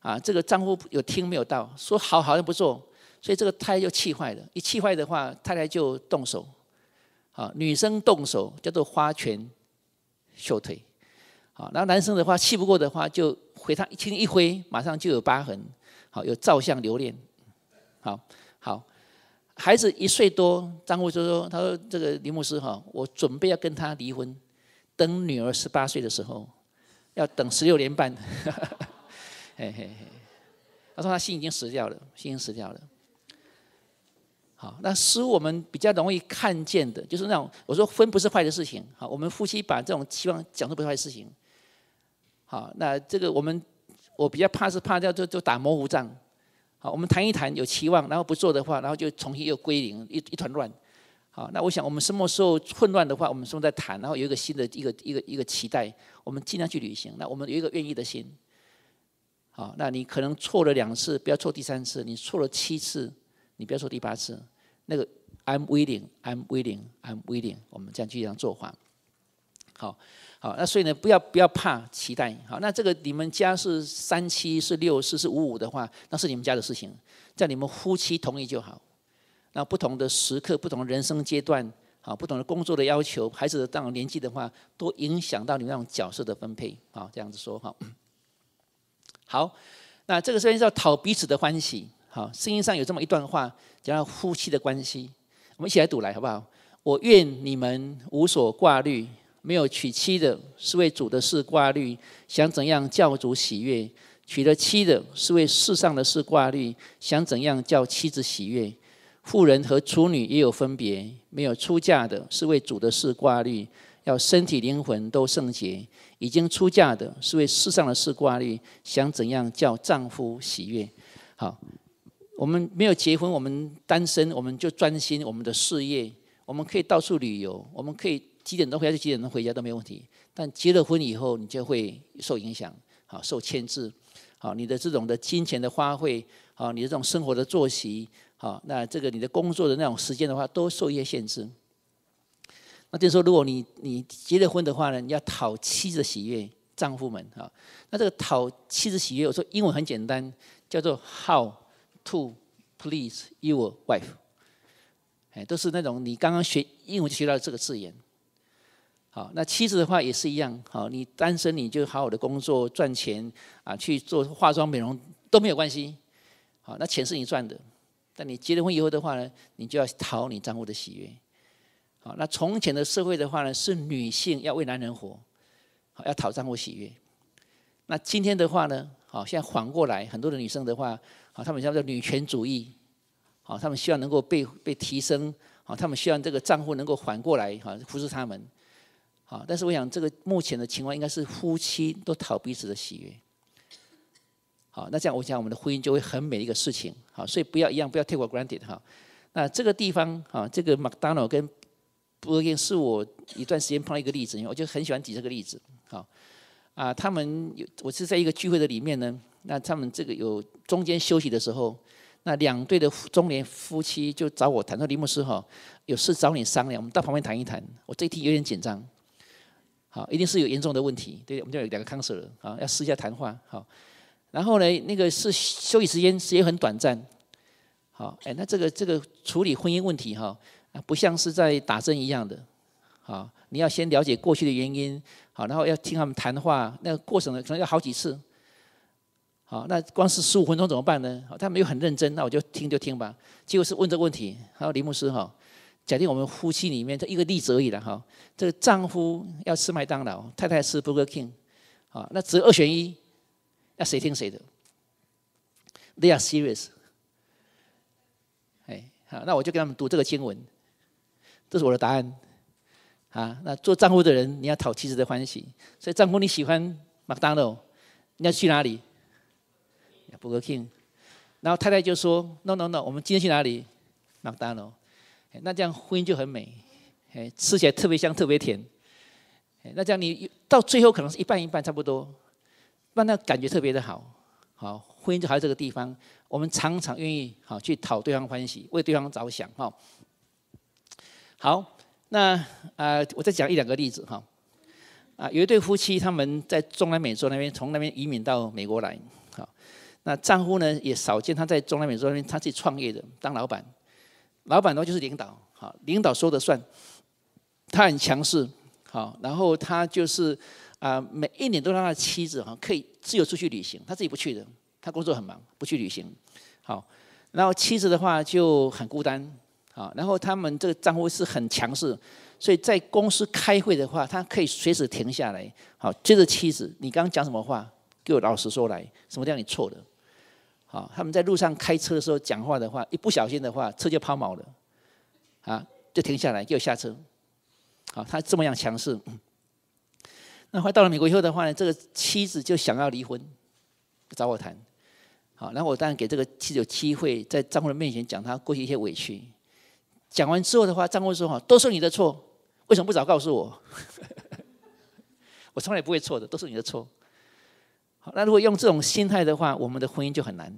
啊，这个丈夫有听没有到？说好好像不错，所以这个太太就气坏了。一气坏的话，太太就动手。好，女生动手叫做花拳绣腿。好，然后男生的话气不过的话，就回他一轻一挥，马上就有疤痕。好，有照相留念。好，好，孩子一岁多，丈夫就说：“他说这个林牧师哈，我准备要跟他离婚，等女儿十八岁的时候，要等十六年半。”嘿嘿嘿，他说他心已经死掉了，心已经死掉了。好，那使我们比较容易看见的，就是那种我说分不是坏的事情。好，我们夫妻把这种期望讲出不是坏事情。好，那这个我们我比较怕是怕掉就就打模糊账。好，我们谈一谈有期望，然后不做的话，然后就重新又归零，一一团乱。好，那我想我们什么时候混乱的话，我们什么在谈，然后有一个新的一个一个一个期待，我们尽量去履行。那我们有一个愿意的心。啊，那你可能错了两次，不要错第三次。你错了七次，你不要错第八次。那个 i M willing, i M willing, i M willing，我们这样去这样做法。好，好，那所以呢，不要不要怕期待。好，那这个你们家是三七是六四是五五的话，那是你们家的事情，在你们夫妻同意就好。那不同的时刻，不同的人生阶段，好，不同的工作的要求，孩子的到年纪的话，都影响到你们那种角色的分配。好，这样子说好。好，那这个声音是要讨彼此的欢喜。好，声音上有这么一段话讲到夫妻的关系，我们一起来读来好不好？我愿你们无所挂虑。没有娶妻的，是为主的事挂虑，想怎样叫主喜悦；娶了妻的，是为世上的事挂虑，想怎样叫妻子喜悦。妇人和处女也有分别。没有出嫁的，是为主的事挂虑，要身体灵魂都圣洁。已经出嫁的是为世上的事挂虑，想怎样叫丈夫喜悦。好，我们没有结婚，我们单身，我们就专心我们的事业，我们可以到处旅游，我们可以几点钟回家就几点钟回家都没问题。但结了婚以后，你就会受影响，好受牵制，好你的这种的金钱的花费，好你的这种生活的作息，好那这个你的工作的那种时间的话，都受一些限制。那就是说，如果你你结了婚的话呢，你要讨妻子的喜悦，丈夫们啊。那这个讨妻子喜悦，我说英文很简单，叫做 how to please your wife。哎，都是那种你刚刚学英文就学到这个字眼。好，那妻子的话也是一样。好，你单身你就好好的工作赚钱啊，去做化妆美容都没有关系。好，那钱是你赚的，但你结了婚以后的话呢，你就要讨你丈夫的喜悦。那从前的社会的话呢，是女性要为男人活，好要讨丈夫喜悦。那今天的话呢，好现在缓过来，很多的女生的话，好她们叫做女权主义，好她们希望能够被被提升，好她们希望这个丈夫能够缓过来，哈，服侍她们，好。但是我想这个目前的情况应该是夫妻都讨彼此的喜悦，好。那这样我想我们的婚姻就会很美一个事情，好。所以不要一样不要 take for granted 哈。那这个地方啊，这个 McDonald 跟不，是我一段时间碰到一个例子，我就很喜欢举这个例子。好，啊，他们有，我是在一个聚会的里面呢。那他们这个有中间休息的时候，那两对的中年夫妻就找我谈，说林牧师哈，有事找你商量，我们到旁边谈一谈。我这一听有点紧张，好，一定是有严重的问题。对，我们就有两个 counselor，啊，要私下谈话。好，然后呢，那个是休息时间，时间很短暂。好，哎，那这个这个处理婚姻问题哈。啊，不像是在打针一样的，好，你要先了解过去的原因，好，然后要听他们谈话，那个过程可能要好几次，好，那光是十五分钟怎么办呢？好，他们又很认真，那我就听就听吧。结果是问这个问题，还有林牧师哈，假定我们夫妻里面这一个例子而已了哈，这个丈夫要吃麦当劳，太太吃 Burger King，好，那只有二选一，那谁听谁的？They are serious。哎，好，那我就给他们读这个经文。”这是我的答案，啊，那做丈夫的人你要讨妻子的欢喜，所以丈夫你喜欢 McDonald，你要去哪里？Booking，然后太太就说：No No No，我们今天去哪里？McDonald，那这样婚姻就很美，哎，吃起来特别香，特别甜。那这样你到最后可能是一半一半差不多，那那感觉特别的好，好，婚姻就还在这个地方，我们常常愿意好去讨对方欢喜，为对方着想，哈。好，那呃，我再讲一两个例子哈。啊，有一对夫妻，他们在中南美洲那边，从那边移民到美国来。好，那丈夫呢也少见，他在中南美洲那边他自己创业的，当老板，老板的话就是领导。好，领导说的算，他很强势。好，然后他就是啊，每一年都让他的妻子哈可以自由出去旅行，他自己不去的，他工作很忙，不去旅行。好，然后妻子的话就很孤单。啊，然后他们这个丈夫是很强势，所以在公司开会的话，他可以随时停下来。好，接着妻子，你刚讲什么话？给我老实说来，什么地方你错了？好，他们在路上开车的时候讲话的话，一不小心的话，车就抛锚了，啊，就停下来，给我下车。好，他这么样强势。那后来到了美国以后的话呢，这个妻子就想要离婚，找我谈。好，然后我当然给这个妻子有机会在丈夫的面前讲他过去一些委屈。讲完之后的话，丈夫说：“哈，都是你的错，为什么不早告诉我？” 我从来不会错的，都是你的错。好，那如果用这种心态的话，我们的婚姻就很难。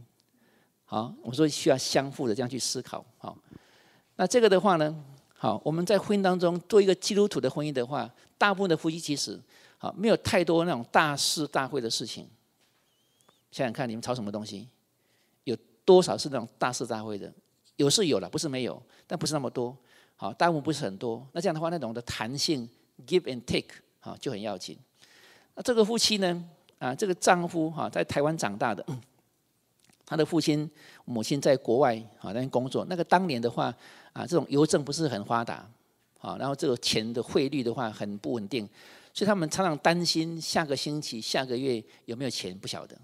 好，我说需要相互的这样去思考。好，那这个的话呢，好，我们在婚姻当中做一个基督徒的婚姻的话，大部分的夫妻其实好没有太多那种大事大非的事情。想想看，你们吵什么东西？有多少是那种大事大非的？有是有了，不是没有，但不是那么多，好，大物不是很多。那这样的话，那种的弹性 give and take 啊就很要紧。那这个夫妻呢，啊，这个丈夫哈在台湾长大的，他的父亲母亲在国外啊那边工作。那个当年的话啊，这种邮政不是很发达，啊，然后这个钱的汇率的话很不稳定，所以他们常常担心下个星期、下个月有没有钱不晓得，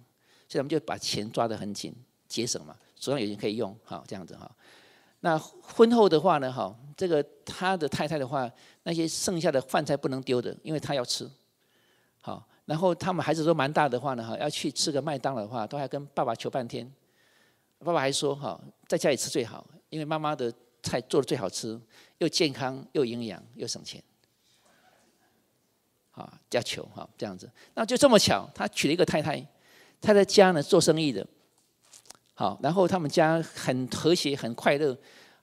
所以他们就把钱抓得很紧，节省嘛，手上有钱可以用，好这样子哈。那婚后的话呢，哈，这个他的太太的话，那些剩下的饭菜不能丢的，因为他要吃。好，然后他们孩子都蛮大的话呢，哈，要去吃个麦当劳的话，都还跟爸爸求半天。爸爸还说，哈，在家里吃最好，因为妈妈的菜做的最好吃，又健康又营养又省钱。啊，家求哈这样子，那就这么巧，他娶了一个太太，他在家呢做生意的，好，然后他们家很和谐很快乐。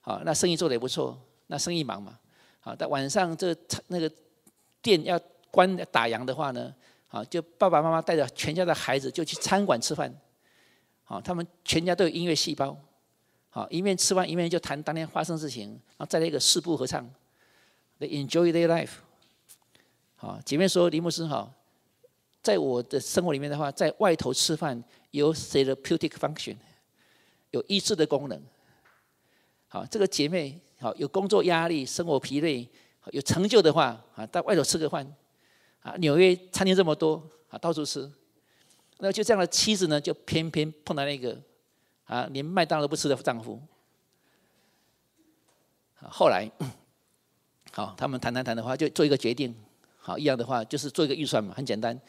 好，那生意做得也不错。那生意忙嘛，好，但晚上这那个店要关、打烊的话呢，好，就爸爸妈妈带着全家的孩子就去餐馆吃饭。好，他们全家都有音乐细胞，好，一面吃饭一面就谈当天发生事情，然后来一个四部合唱，They enjoy their life。好，前面说林牧师好，在我的生活里面的话，在外头吃饭有 therapeutic function，有医治的功能。好，这个姐妹好有工作压力，生活疲累，有成就的话啊，到外头吃个饭啊，纽约餐厅这么多啊，到处吃，那就这样的妻子呢，就偏偏碰到那个啊，连麦当劳都不吃的丈夫。后来好，他们谈谈谈的话，就做一个决定，好一样的话就是做一个预算嘛，很简单。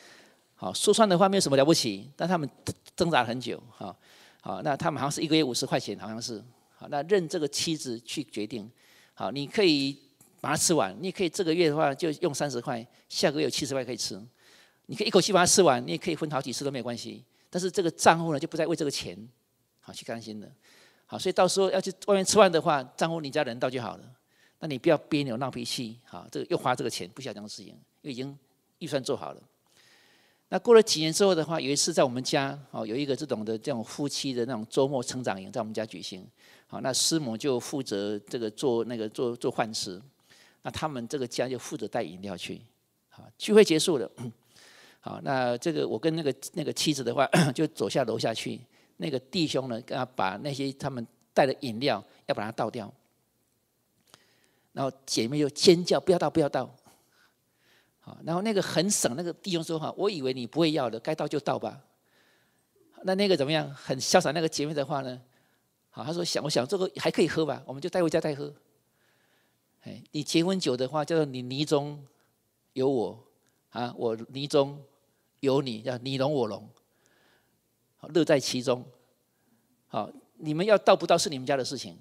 好，说穿的话没有什么了不起，但他们挣扎了很久，好，好，那他们好像是一个月五十块钱，好像是。好，那任这个妻子去决定。好，你可以把它吃完，你可以这个月的话就用三十块，下个月有七十块可以吃。你可以一口气把它吃完，你也可以分好几次都没有关系。但是这个账户呢，就不再为这个钱，好去担心了。好，所以到时候要去外面吃饭的话，账户你家人到就好了。那你不要憋扭闹脾气，好，这个又花这个钱，不需要这种事情，为已经预算做好了。那过了几年之后的话，有一次在我们家，哦，有一个这种的这种夫妻的那种周末成长营在我们家举行。好，那师母就负责这个做那个做做饭吃，那他们这个家就负责带饮料去。好，聚会结束了，好，那这个我跟那个那个妻子的话，就走下楼下去。那个弟兄呢，跟他把那些他们带的饮料要把它倒掉，然后姐妹就尖叫，不要倒，不要倒。好，然后那个很省，那个弟兄说：“哈，我以为你不会要的，该倒就倒吧。”那那个怎么样？很潇洒，那个姐妹的话呢？好，他说想，我想这个还可以喝吧，我们就带回家带喝。哎，你结婚酒的话，叫做你泥中有我，啊，我泥中有你，叫你龙我龙，好乐在其中。好，你们要到不到是你们家的事情，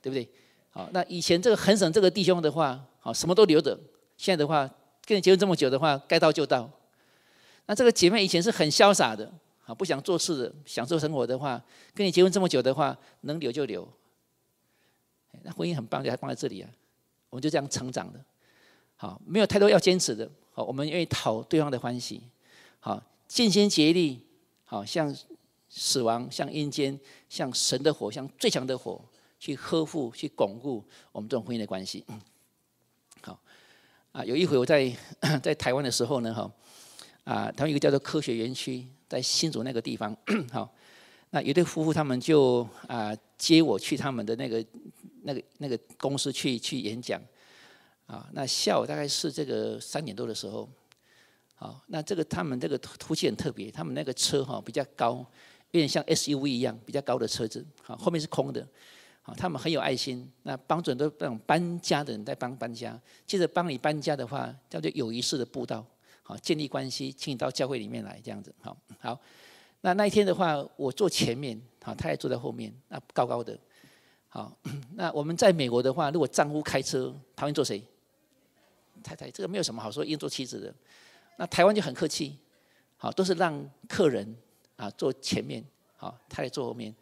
对不对？好，那以前这个很省这个弟兄的话，好什么都留着；现在的话，跟你结婚这么久的话，该到就到。那这个姐妹以前是很潇洒的。啊，不想做事，享受生活的话，跟你结婚这么久的话，能留就留。那婚姻很棒，就还放在这里啊。我们就这样成长的，好，没有太多要坚持的。好，我们愿意讨对方的欢喜，好，尽心竭力，好像死亡，像阴间，像神的火，像最强的火，去呵护，去巩固我们这种婚姻的关系。好，啊，有一回我在 在台湾的时候呢，哈，啊，他们一个叫做科学园区。在新竹那个地方，好，那一对夫妇他们就啊接我去他们的那个那个那个公司去去演讲，啊，那下午大概是这个三点多的时候，好，那这个他们这个突出很特别，他们那个车哈比较高，有点像 SUV 一样比较高的车子，好，后面是空的，好，他们很有爱心，那帮准都都帮搬家的人在帮搬家，接着帮你搬家的话叫做有谊式的步道。好，建立关系，请你到教会里面来这样子。好，好，那那一天的话，我坐前面，好，他也坐在后面，那高高的。好，那我们在美国的话，如果丈夫开车，旁边坐谁？太太，这个没有什么好说，一定坐妻子的。那台湾就很客气，好，都是让客人啊坐前面，好，他坐后面。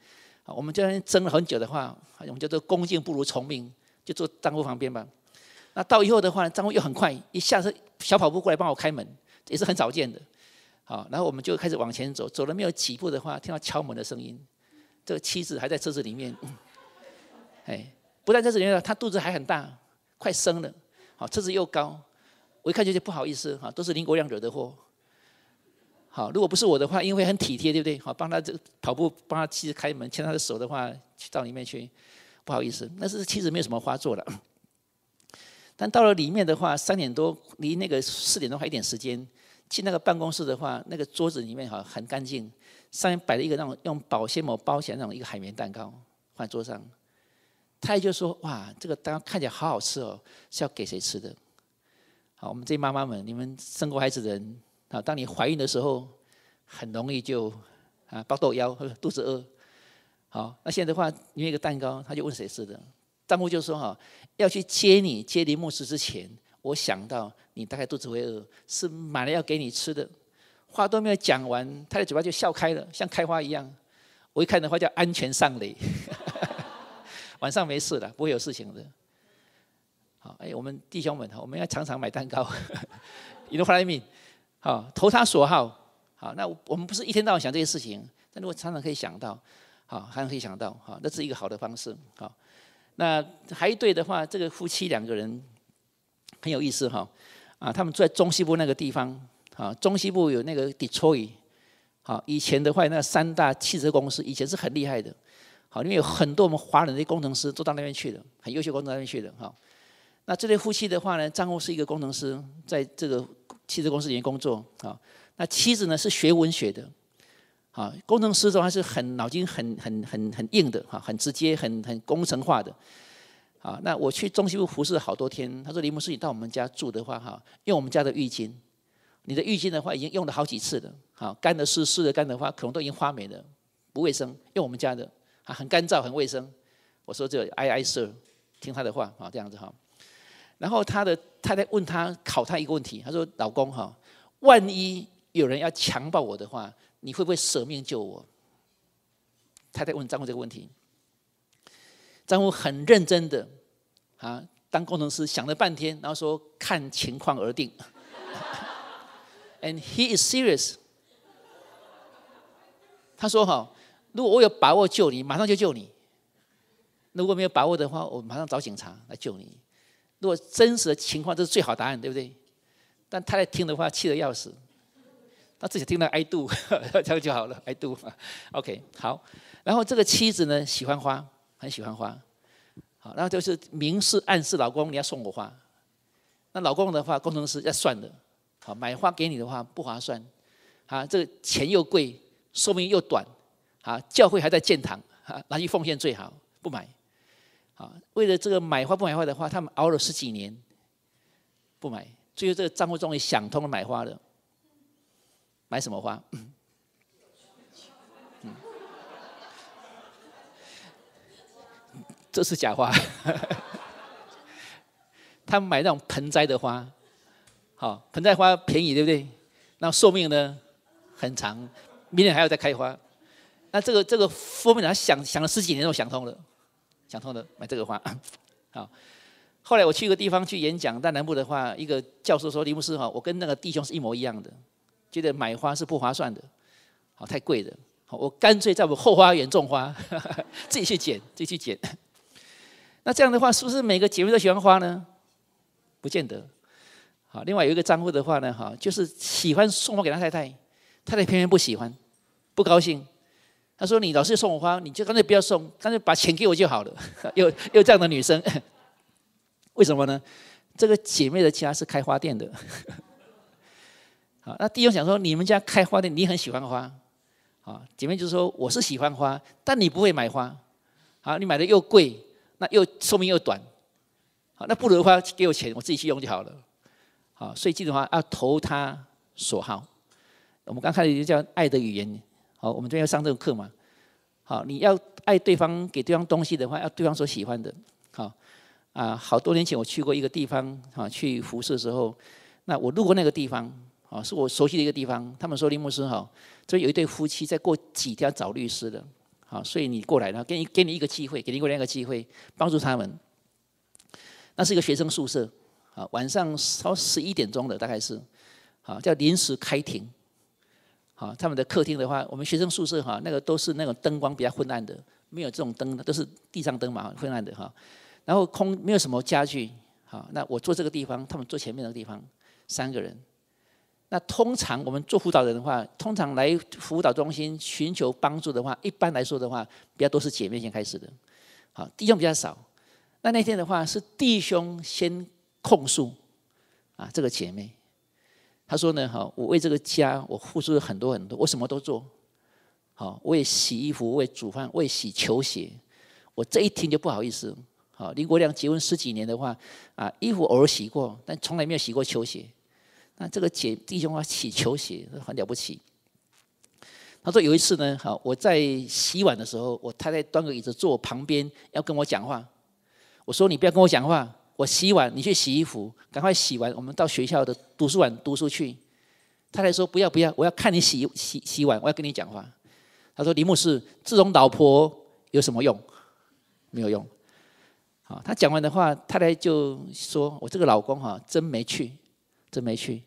好，我们这边争了很久的话，我们叫做恭敬不如从命，就坐丈夫旁边吧。那到以后的话，张辉又很快一下车小跑步过来帮我开门，也是很少见的。好，然后我们就开始往前走，走了没有几步的话，听到敲门的声音。这个妻子还在车子里面，哎，不在车子里面他她肚子还很大，快生了。好，车子又高，我一看就得不好意思哈，都是林国亮惹的祸。好，如果不是我的话，因为很体贴，对不对？好，帮他这跑步，帮他妻子开门，牵他的手的话，去到里面去，不好意思，那是妻子没有什么花做了。但到了里面的话，三点多离那个四点多还一点时间，进那个办公室的话，那个桌子里面哈很干净，上面摆了一个那种用保鲜膜包起来那种一个海绵蛋糕，放桌上，他也就说哇，这个蛋糕看起来好好吃哦，是要给谁吃的？好，我们这些妈妈们，你们生过孩子的人，啊，当你怀孕的时候，很容易就啊抱豆腰肚子饿，好，那现在的话，因为一个蛋糕，他就问谁吃的。弹幕就说：“哈，要去接你，接林牧师之前，我想到你大概肚子会饿，是买了要给你吃的。”话都没有讲完，他的嘴巴就笑开了，像开花一样。我一看的话叫安全上垒，晚上没事了，不会有事情的。好，哎，我们弟兄们，我们要常常买蛋糕，I m 发 a n 好，投他所好。好，那我们不是一天到晚想这些事情，但如果常常可以想到，好，还常可以想到，哈，那是一个好的方式，好。那还一对的话，这个夫妻两个人很有意思哈，啊，他们住在中西部那个地方啊，中西部有那个 Detroit，好，以前的话，那三大汽车公司以前是很厉害的，好，因为有很多我们华人的工程师都到那边去了，很优秀工程师那边去的哈。那这对夫妻的话呢，丈夫是一个工程师，在这个汽车公司里面工作啊，那妻子呢是学文学的。啊，工程师的话是很脑筋很很很很硬的哈，很直接，很很工程化的。啊，那我去中西部服侍好多天，他说林牧师，你到我们家住的话哈，用我们家的浴巾，你的浴巾的话已经用了好几次了，好干的湿湿的干的话，可能都已经花没了，不卫生，用我们家的啊，很干燥很卫生。我说这 I I sir，听他的话啊这样子哈。然后他的太太问他考他一个问题，他说老公哈，万一有人要强暴我的话。你会不会舍命救我？他在问张夫这个问题。张夫很认真的啊，当工程师想了半天，然后说看情况而定。And he is serious。他说哈，如果我有把握救你，马上就救你；如果没有把握的话，我马上找警察来救你。如果真实的情况，这是最好答案，对不对？但太太听的话，气得要死。他自己听了 "I do" 这样就好了 "I do"，OK 好，然后这个妻子呢喜欢花，很喜欢花，好，然后就是明示暗示老公你要送我花，那老公的话工程师要算了，好买花给你的话不划算，啊这个钱又贵，寿命又短，啊教会还在建堂，啊拿去奉献最好不买，啊为了这个买花不买花的话，他们熬了十几年，不买，最后这个丈夫终于想通了买花了。买什么花？嗯，这是假花。他买那种盆栽的花，好，盆栽花便宜，对不对？那寿命呢？很长，明年还要再开花。那这个这个佛面，他想想了十几年，都想通了，想通了，买这个花。好，后来我去一个地方去演讲，在南部的话，一个教授说：“李牧师哈，我跟那个弟兄是一模一样的。”觉得买花是不划算的，好太贵的，好我干脆在我后花园种花，自己去捡，自己去捡。那这样的话，是不是每个姐妹都喜欢花呢？不见得。好，另外有一个丈夫的话呢，哈，就是喜欢送花给他太太，太太偏偏不喜欢，不高兴。他说：“你老是送我花，你就干脆不要送，干脆把钱给我就好了。”又又这样的女生，为什么呢？这个姐妹的家是开花店的。啊，那弟兄想说，你们家开花店，你很喜欢花，啊，姐妹就说我是喜欢花，但你不会买花，啊，你买的又贵，那又寿命又短，好，那不如花给我钱，我自己去用就好了，好，所以记得话要投他所好。我们刚开始就叫爱的语言，好，我们就要上这种课嘛，好，你要爱对方，给对方东西的话，要对方所喜欢的，好，啊，好多年前我去过一个地方，啊，去服侍的时候，那我路过那个地方。啊，是我熟悉的一个地方。他们说林牧师哈，这有一对夫妻在过几天找律师的，好，所以你过来了，给你给你一个机会，给你过来一个机会，帮助他们。那是一个学生宿舍，啊，晚上超十一点钟的大概是，啊，叫临时开庭，好，他们的客厅的话，我们学生宿舍哈，那个都是那种灯光比较昏暗的，没有这种灯的，都是地上灯嘛，昏暗的哈。然后空没有什么家具，好，那我坐这个地方，他们坐前面那个地方，三个人。那通常我们做辅导人的话，通常来辅导中心寻求帮助的话，一般来说的话，比较都是姐妹先开始的，好，弟兄比较少。那那天的话是弟兄先控诉，啊，这个姐妹，她说呢，哈，我为这个家我付出了很多很多，我什么都做，好，为洗衣服、为煮饭、为洗球鞋，我这一听就不好意思，好，林国亮结婚十几年的话，啊，衣服偶尔洗过，但从来没有洗过球鞋。那这个姐弟兄啊，乞求鞋，很了不起。他说有一次呢，好，我在洗碗的时候，我太太端个椅子坐我旁边，要跟我讲话。我说你不要跟我讲话，我洗碗，你去洗衣服，赶快洗完，我们到学校的读书馆读书去。太太说不要不要，我要看你洗洗洗碗，我要跟你讲话。他说林牧师，这种老婆有什么用？没有用。好，他讲完的话，太太就说：我这个老公哈，真没趣。真没去，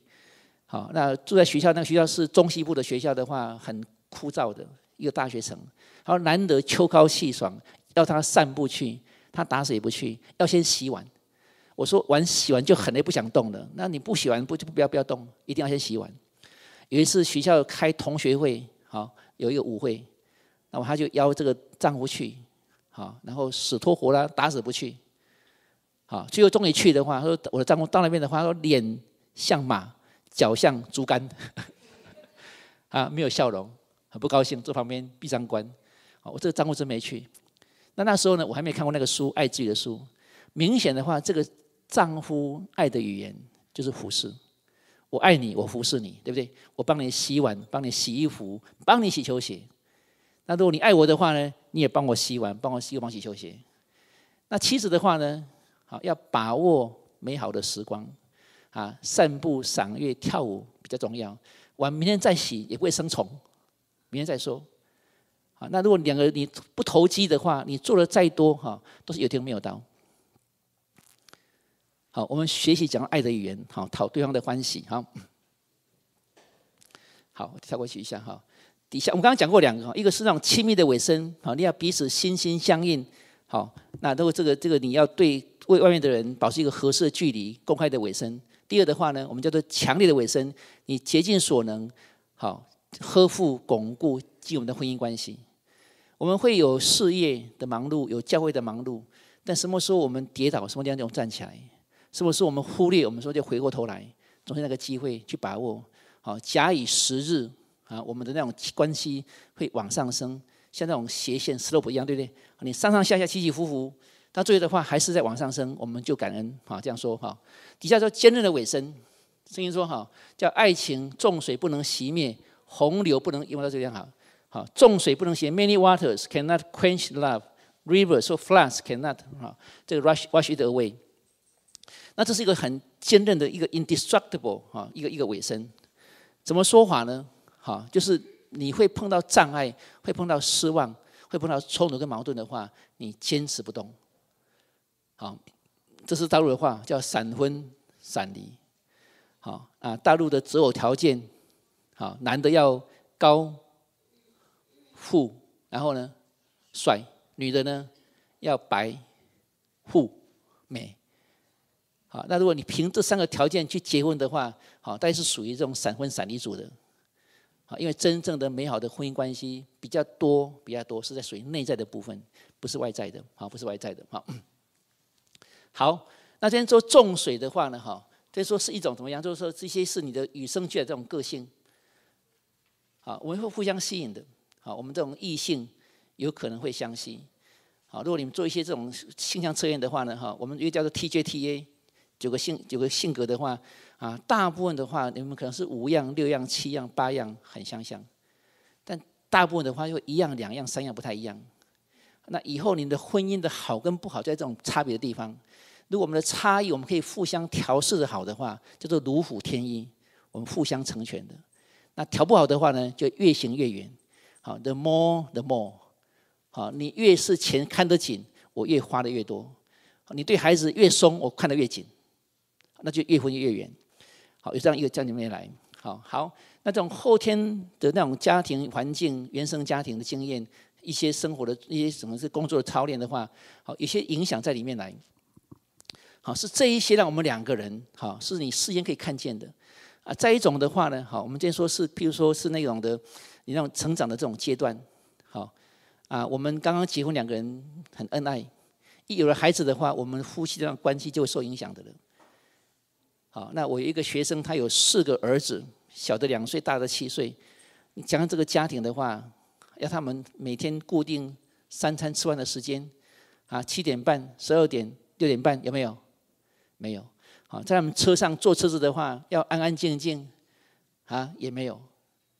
好，那住在学校，那个学校是中西部的学校的话，很枯燥的一个大学城。然后难得秋高气爽，要他散步去，他打死也不去。要先洗碗，我说碗洗完就很累，不想动了。那你不洗碗不就不要不要动，一定要先洗碗。有一次学校开同学会，好有一个舞会，那么他就邀这个丈夫去，好，然后死拖活拉打死不去，好，最后终于去的话，说我的丈夫到那边的话，说脸。像马脚像竹竿，啊，没有笑容，很不高兴，坐旁边闭上关。好，我这个丈夫真没去。那那时候呢，我还没看过那个书《爱自己的书》。明显的话，这个丈夫爱的语言就是服侍。我爱你，我服侍你，对不对？我帮你洗碗，帮你洗衣服，帮你洗球鞋。那如果你爱我的话呢，你也帮我洗碗，帮我洗，帮洗球鞋。那妻子的话呢，好要把握美好的时光。啊，散步、赏月、跳舞比较重要。我明天再洗也不会生虫。明天再说。好，那如果两个人你不投机的话，你做的再多哈，都是有听没有到。好，我们学习讲爱的语言，好讨对方的欢喜。好，好，跳过去一下哈。底下我们刚刚讲过两个，一个是那种亲密的尾声，好，你要彼此心心相印，好，那如果这个这个你要对为外面的人保持一个合适的距离，公开的尾声。第二的话呢，我们叫做强烈的尾声，你竭尽所能，好呵护巩固我们的婚姻关系。我们会有事业的忙碌，有教会的忙碌，但什么时候我们跌倒，什么地方就站起来？是不是我们忽略，我们说就回过头来，总是那个机会去把握？好，假以时日啊，我们的那种关系会往上升，像那种斜线 slope 一样，对不对？你上上下下起起伏伏。到最后的话，还是在往上升，我们就感恩啊，这样说哈。底下说坚韧的尾声，声音说哈，叫爱情重水不能熄灭，洪流不能。英文这样好，好重水不能熄 m a n y waters cannot quench love, rivers or floods cannot 啊，这个 rush w a s h it away。那这是一个很坚韧的一个 indestructible 哈，一个一个尾声。怎么说法呢？哈，就是你会碰到障碍，会碰到失望，会碰到冲突跟矛盾的话，你坚持不动。好，这是大陆的话，叫闪婚闪离。好啊，大陆的择偶条件，好男的要高、富，然后呢帅；女的呢要白、富、美。好，那如果你凭这三个条件去结婚的话，好，但是属于这种闪婚闪离组的。好，因为真正的美好的婚姻关系比较多，比较多是在属于内在的部分，不是外在的。好，不是外在的。好。好，那今天做重水的话呢，哈，可以说是一种怎么样？就是说这些是你的与生俱来这种个性，好，我们会互相吸引的。好，我们这种异性有可能会相吸。好，如果你们做一些这种性向测验的话呢，哈，我们又叫做 TJTA 九个性九个性格的话，啊，大部分的话你们可能是五样、六样、七样、八样很相像，但大部分的话又一样、两样、三样不太一样。那以后你的婚姻的好跟不好，在这种差别的地方。如果我们的差异，我们可以互相调试的好的话，叫做如虎添翼，我们互相成全的。那调不好的话呢，就越行越远。好，the more the more。好，你越是钱看得紧，我越花的越多。你对孩子越松，我看得越紧，那就越混越远。好，有这样一个在里面来。好好，那这种后天的那种家庭环境、原生家庭的经验，一些生活的一些什么是工作的操练的话，好，有些影响在里面来。是这一些让我们两个人，好，是你事先可以看见的，啊，再一种的话呢，好，我们今天说是，譬如说是那种的，你那种成长的这种阶段，好，啊，我们刚刚结婚两个人很恩爱，一有了孩子的话，我们夫妻这样关系就会受影响的了。好，那我有一个学生，他有四个儿子，小的两岁，大的七岁，你讲这个家庭的话，要他们每天固定三餐吃饭的时间，啊，七点半、十二点、六点半，有没有？没有，好，在我们车上坐车子的话，要安安静静，啊，也没有，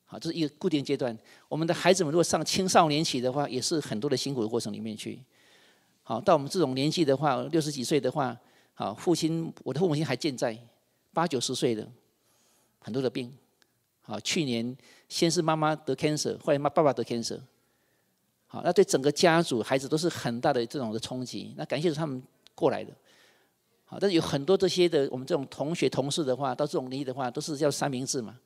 好，这是一个固定阶段。我们的孩子们如果上青少年期的话，也是很多的辛苦的过程里面去。好，到我们这种年纪的话，六十几岁的话，好，父亲，我的父母亲还健在，八九十岁的，很多的病，好，去年先是妈妈得 cancer，后来妈爸爸得 cancer，好，那对整个家族孩子都是很大的这种的冲击。那感谢他们过来的。啊，但是有很多这些的，我们这种同学同事的话，到这种年纪的话，都是叫三明治嘛。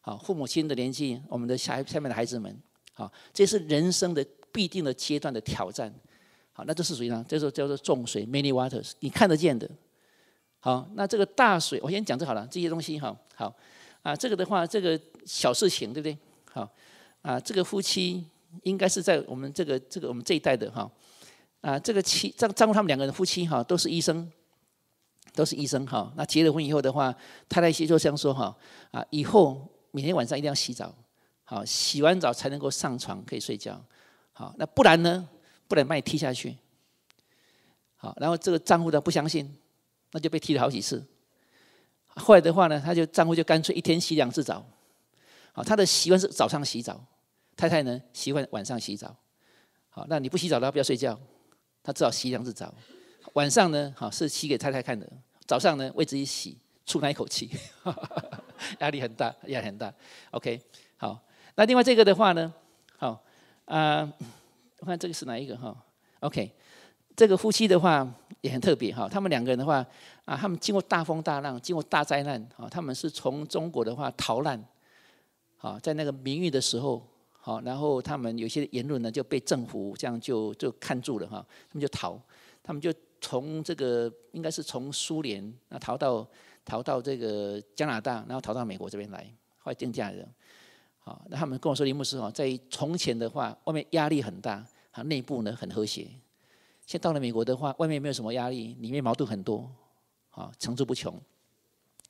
好，父母亲的年纪，我们的下下面的孩子们，好，这是人生的必定的阶段的挑战。好，那这是谁呢？这是叫做重水 （many waters），你看得见的。好，那这个大水，我先讲就好了。这些东西，哈，好啊，这个的话，这个小事情，对不对？好啊，这个夫妻应该是在我们这个这个我们这一代的哈啊，这个妻丈丈夫他们两个人夫妻哈，都是医生。都是医生哈，那结了婚以后的话，太太先说这样说哈，啊，以后每天晚上一定要洗澡，好，洗完澡才能够上床可以睡觉，好，那不然呢，不然把你踢下去，好，然后这个丈夫呢不相信，那就被踢了好几次，后来的话呢，他就丈夫就干脆一天洗两次澡，好，他的习惯是早上洗澡，太太呢习惯晚上洗澡，好，那你不洗澡话不要睡觉，他至少洗两次澡。晚上呢，好是洗给太太看的；早上呢，为自己洗，出那一口气，压力很大，压力很大。OK，好，那另外这个的话呢，好啊，我看这个是哪一个哈？OK，这个夫妻的话也很特别哈。他们两个人的话啊，他们经过大风大浪，经过大灾难啊，他们是从中国的话逃难，好在那个名誉的时候，好，然后他们有些言论呢就被政府这样就就看住了哈，他们就逃，他们就。从这个应该是从苏联那逃到逃到这个加拿大，然后逃到美国这边来，后定下来人。好，那他们跟我说，林牧师哦，在从前的话，外面压力很大，啊内部呢很和谐。现在到了美国的话，外面没有什么压力，里面矛盾很多，啊层出不穷。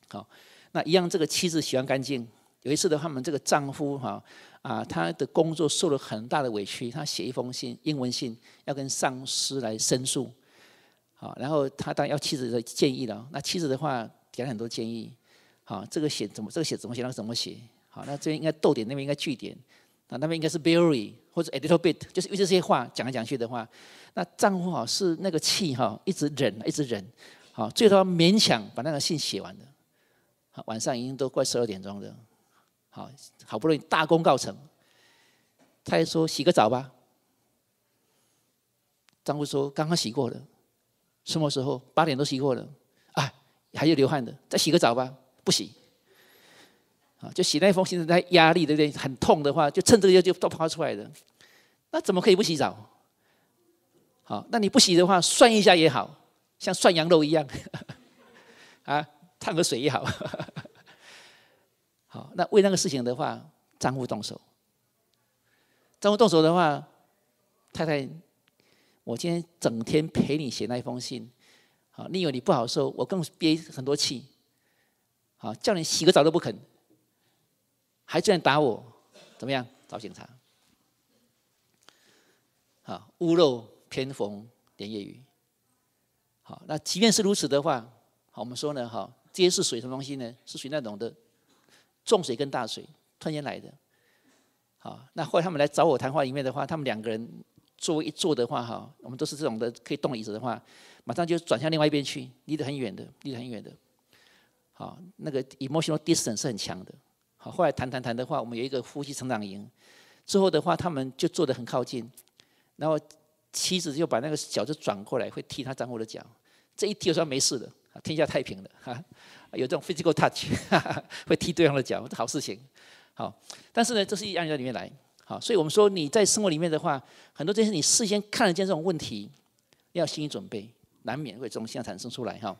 好，那一样，这个妻子喜欢干净。有一次的话，他们这个丈夫哈啊，他的工作受了很大的委屈，他写一封信，英文信，要跟上司来申诉。啊，然后他当然要妻子的建议了，那妻子的话给了很多建议。好，这个写怎么，这个写怎么写，那个怎么写？好，那这边应该逗点，那边应该句点。啊，那边应该是 very 或者 a little bit，就是用这些话讲来讲去的话，那丈夫哈是那个气哈，一直忍，一直忍。好，最后勉强把那个信写完的。好，晚上已经都快十二点钟了。好好不容易大功告成。他太说洗个澡吧。丈夫说刚刚洗过了。什么时候？八点都洗过了，啊，还是流汗的，再洗个澡吧，不洗，啊，就洗那封，信，在压力对不对？很痛的话，就趁这个就都跑出来的，那怎么可以不洗澡？好，那你不洗的话，涮一下也好，像涮羊肉一样，啊，烫个水也好，好，那为那个事情的话，丈夫动手，丈夫动手的话，太太。我今天整天陪你写那一封信，好，另有你不好受，我更憋很多气，好，叫你洗个澡都不肯，还这样打我，怎么样？找警察，好，屋漏偏逢连夜雨，好，那即便是如此的话，好，我们说呢，好，这些是水什么东西呢？是属于那种的重水跟大水吞咽来的，好，那后来他们来找我谈话里面的话，他们两个人。座位一坐的话，哈，我们都是这种的，可以动椅子的话，马上就转向另外一边去，离得很远的，离得很远的。好，那个 emotion a l distance 是很强的。好，后来谈谈谈的话，我们有一个夫妻成长营，之后的话，他们就坐得很靠近，然后妻子就把那个脚就转过来，会踢他丈夫的脚，这一踢时候没事的，天下太平了。哈，有这种 physical touch，会踢对方的脚，好事情。好，但是呢，这是一样例在里面来。所以，我们说你在生活里面的话，很多这些你事先看得见这种问题，要心理准备，难免会从现在产生出来哈。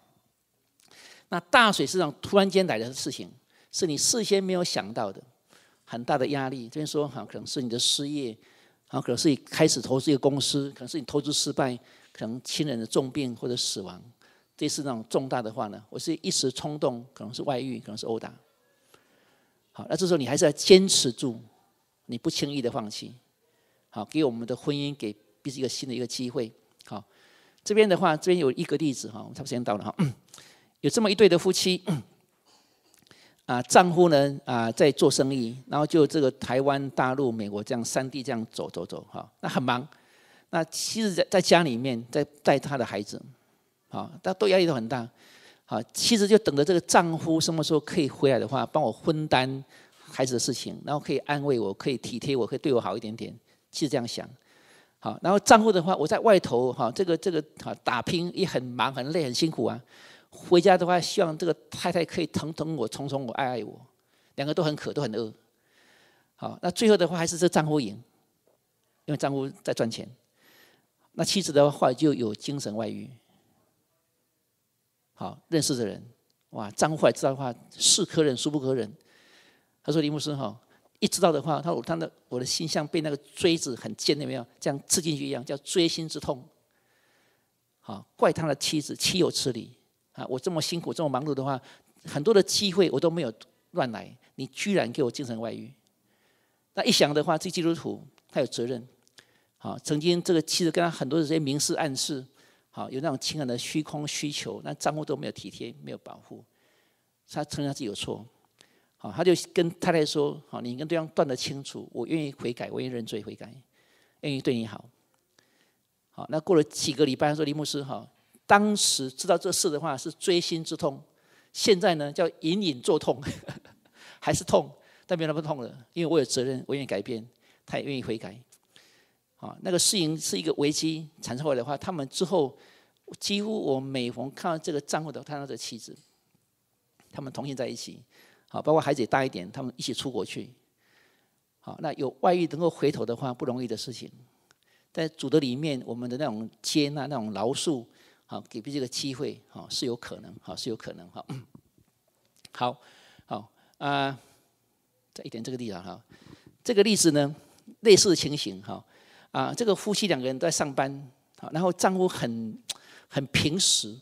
那大水是让突然间来的事情，是你事先没有想到的，很大的压力。这边说，哈，可能是你的失业，后可能是你开始投资一个公司，可能是你投资失败，可能亲人的重病或者死亡，这是那种重大的话呢。我是一时冲动，可能是外遇，可能是殴打。好，那这时候你还是要坚持住。你不轻易的放弃，好，给我们的婚姻给彼此一个新的一个机会，好。这边的话，这边有一个例子哈，我们差不时间到了哈，有这么一对的夫妻，啊，丈夫呢啊在做生意，然后就这个台湾、大陆、美国这样三地这样走走走哈，那很忙。那妻子在在家里面在带他的孩子，好，他都压力都很大，好，妻子就等着这个丈夫什么时候可以回来的话，帮我分担。孩子的事情，然后可以安慰我，可以体贴我，可以对我好一点点，其实这样想。好，然后丈夫的话，我在外头哈，这个这个好打拼，也很忙、很累、很辛苦啊。回家的话，希望这个太太可以疼疼我、宠宠我、爱爱我，两个都很渴、都很饿。好，那最后的话还是这丈夫赢，因为丈夫在赚钱。那妻子的话就有精神外遇，好认识的人，哇，丈夫也知道的话是可忍孰不可忍。他说：“林牧师哈，一知道的话，他我的我的心像被那个锥子很尖的，没有这样刺进去一样，叫锥心之痛。好，怪他的妻子岂有此理啊！我这么辛苦、这么忙碌的话，很多的机会我都没有乱来，你居然给我精神外遇。那一想的话，这基督徒他有责任。好，曾经这个妻子跟他很多的这些明示暗示，好有那种情感的虚空需求，那丈夫都没有体贴、没有保护，他承认他自己有错。”啊，他就跟太太说：“好，你跟对方断得清楚，我愿意悔改，我愿意认罪悔改，愿意对你好。”好，那过了几个礼拜，他说：“林牧师，哈，当时知道这事的话是锥心之痛，现在呢叫隐隐作痛，还是痛，但别人不痛了，因为我有责任，我愿意改变，他也愿意悔改。”啊，那个事情是一个危机产生出来的话，他们之后几乎我每逢看到这个丈夫的看到这妻子，他们同心在一起。好，包括孩子也大一点，他们一起出国去。好，那有外遇能够回头的话，不容易的事情。在主的里面，我们的那种接纳、那种饶恕，好，给彼此个机会，好，是有可能，好，是有可能。好，好，好啊，在一点这个例子哈，这个例子呢，类似的情形哈。啊，这个夫妻两个人在上班，好，然后丈夫很很平时，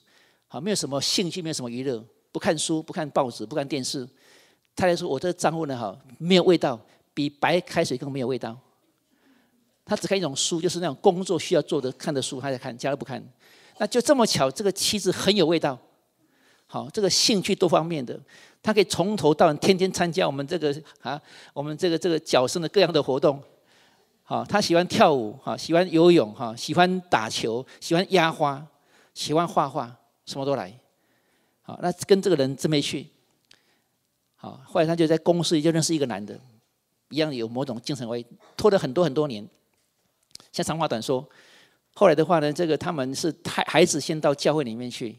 好，没有什么兴趣，没有什么娱乐，不看书，不看报纸，不看电视。他来说：“我这个账户呢，哈，没有味道，比白开水更没有味道。他只看一种书，就是那种工作需要做的、看的书，他在看，家都不看。那就这么巧，这个妻子很有味道。好，这个兴趣多方面的，他可以从头到尾天天参加我们这个啊，我们这个这个角色的各样的活动。好，他喜欢跳舞，哈，喜欢游泳，哈，喜欢打球，喜欢压花，喜欢画画，什么都来。好，那跟这个人真没趣。”好，后来他就在公司就认识一个男的，一样有某种精神位，拖了很多很多年。像长话短说，后来的话呢，这个他们是太孩子先到教会里面去，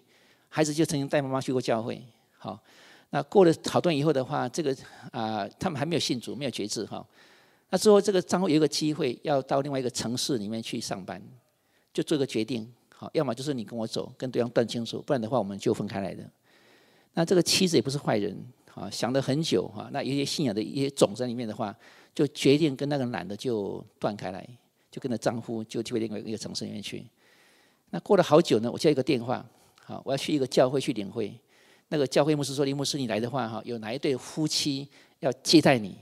孩子就曾经带妈妈去过教会。好，那过了好段以后的话，这个啊，他们还没有信主，没有觉知哈。那之后这个张夫有一个机会要到另外一个城市里面去上班，就做个决定，好，要么就是你跟我走，跟对方断清楚，不然的话我们就分开来的。那这个妻子也不是坏人。啊，想了很久哈，那有些信仰的一些种子里面的话，就决定跟那个男的就断开来，就跟着丈夫就去另外一个城市里面去。那过了好久呢，我接一个电话，好，我要去一个教会去领会。那个教会牧师说：“林牧师，你来的话哈，有哪一对夫妻要接待你？”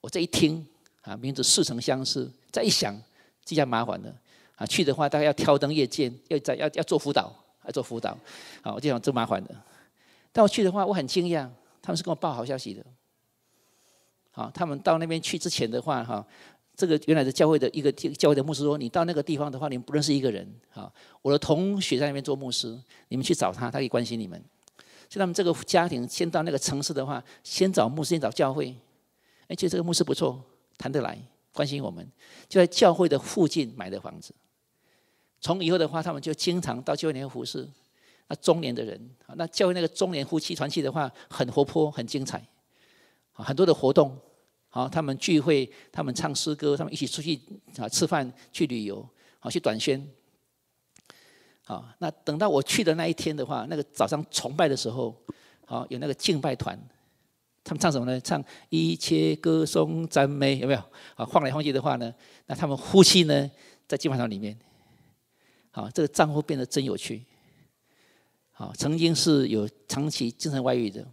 我这一听，啊，名字似曾相识，再一想，这下麻烦了啊，去的话大概要挑灯夜见，要在要要做辅导，要做辅导，好，我就想这麻烦的。但我去的话，我很惊讶。他们是跟我报好消息的。好，他们到那边去之前的话，哈，这个原来的教会的一个教会的牧师说：“你到那个地方的话，你们不认识一个人。哈，我的同学在那边做牧师，你们去找他，他可以关心你们。以他们这个家庭先到那个城市的话，先找牧师，先找教会。哎，就这个牧师不错，谈得来，关心我们。就在教会的附近买的房子。从以后的话，他们就经常到里面服侍，那中年的人，啊，那教会那个中年夫妻团契的话，很活泼，很精彩，啊，很多的活动，好，他们聚会，他们唱诗歌，他们一起出去啊吃饭，去旅游，好去短宣，好，那等到我去的那一天的话，那个早上崇拜的时候，好有那个敬拜团，他们唱什么呢？唱一切歌颂赞美，有没有？啊，晃来晃去的话呢，那他们夫妻呢在敬拜堂里面，好，这个丈夫变得真有趣。好，曾经是有长期精神外遇的，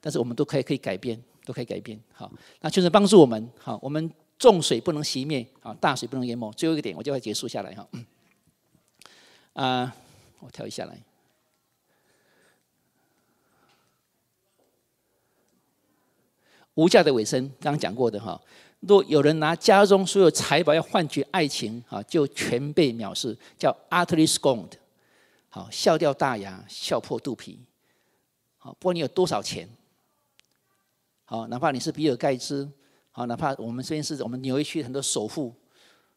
但是我们都可以可以改变，都可以改变。好，那就是帮助我们。好，我们重水不能熄灭，好，大水不能淹没。最后一个点，我就要结束下来哈。啊，我跳一下来。无价的尾声，刚刚讲过的哈。若有人拿家中所有财宝要换取爱情，啊，就全被藐视，叫 utterly scorned。好笑掉大牙，笑破肚皮。好，不管你有多少钱，好，哪怕你是比尔盖茨，好，哪怕我们这边是我们纽约区很多首富，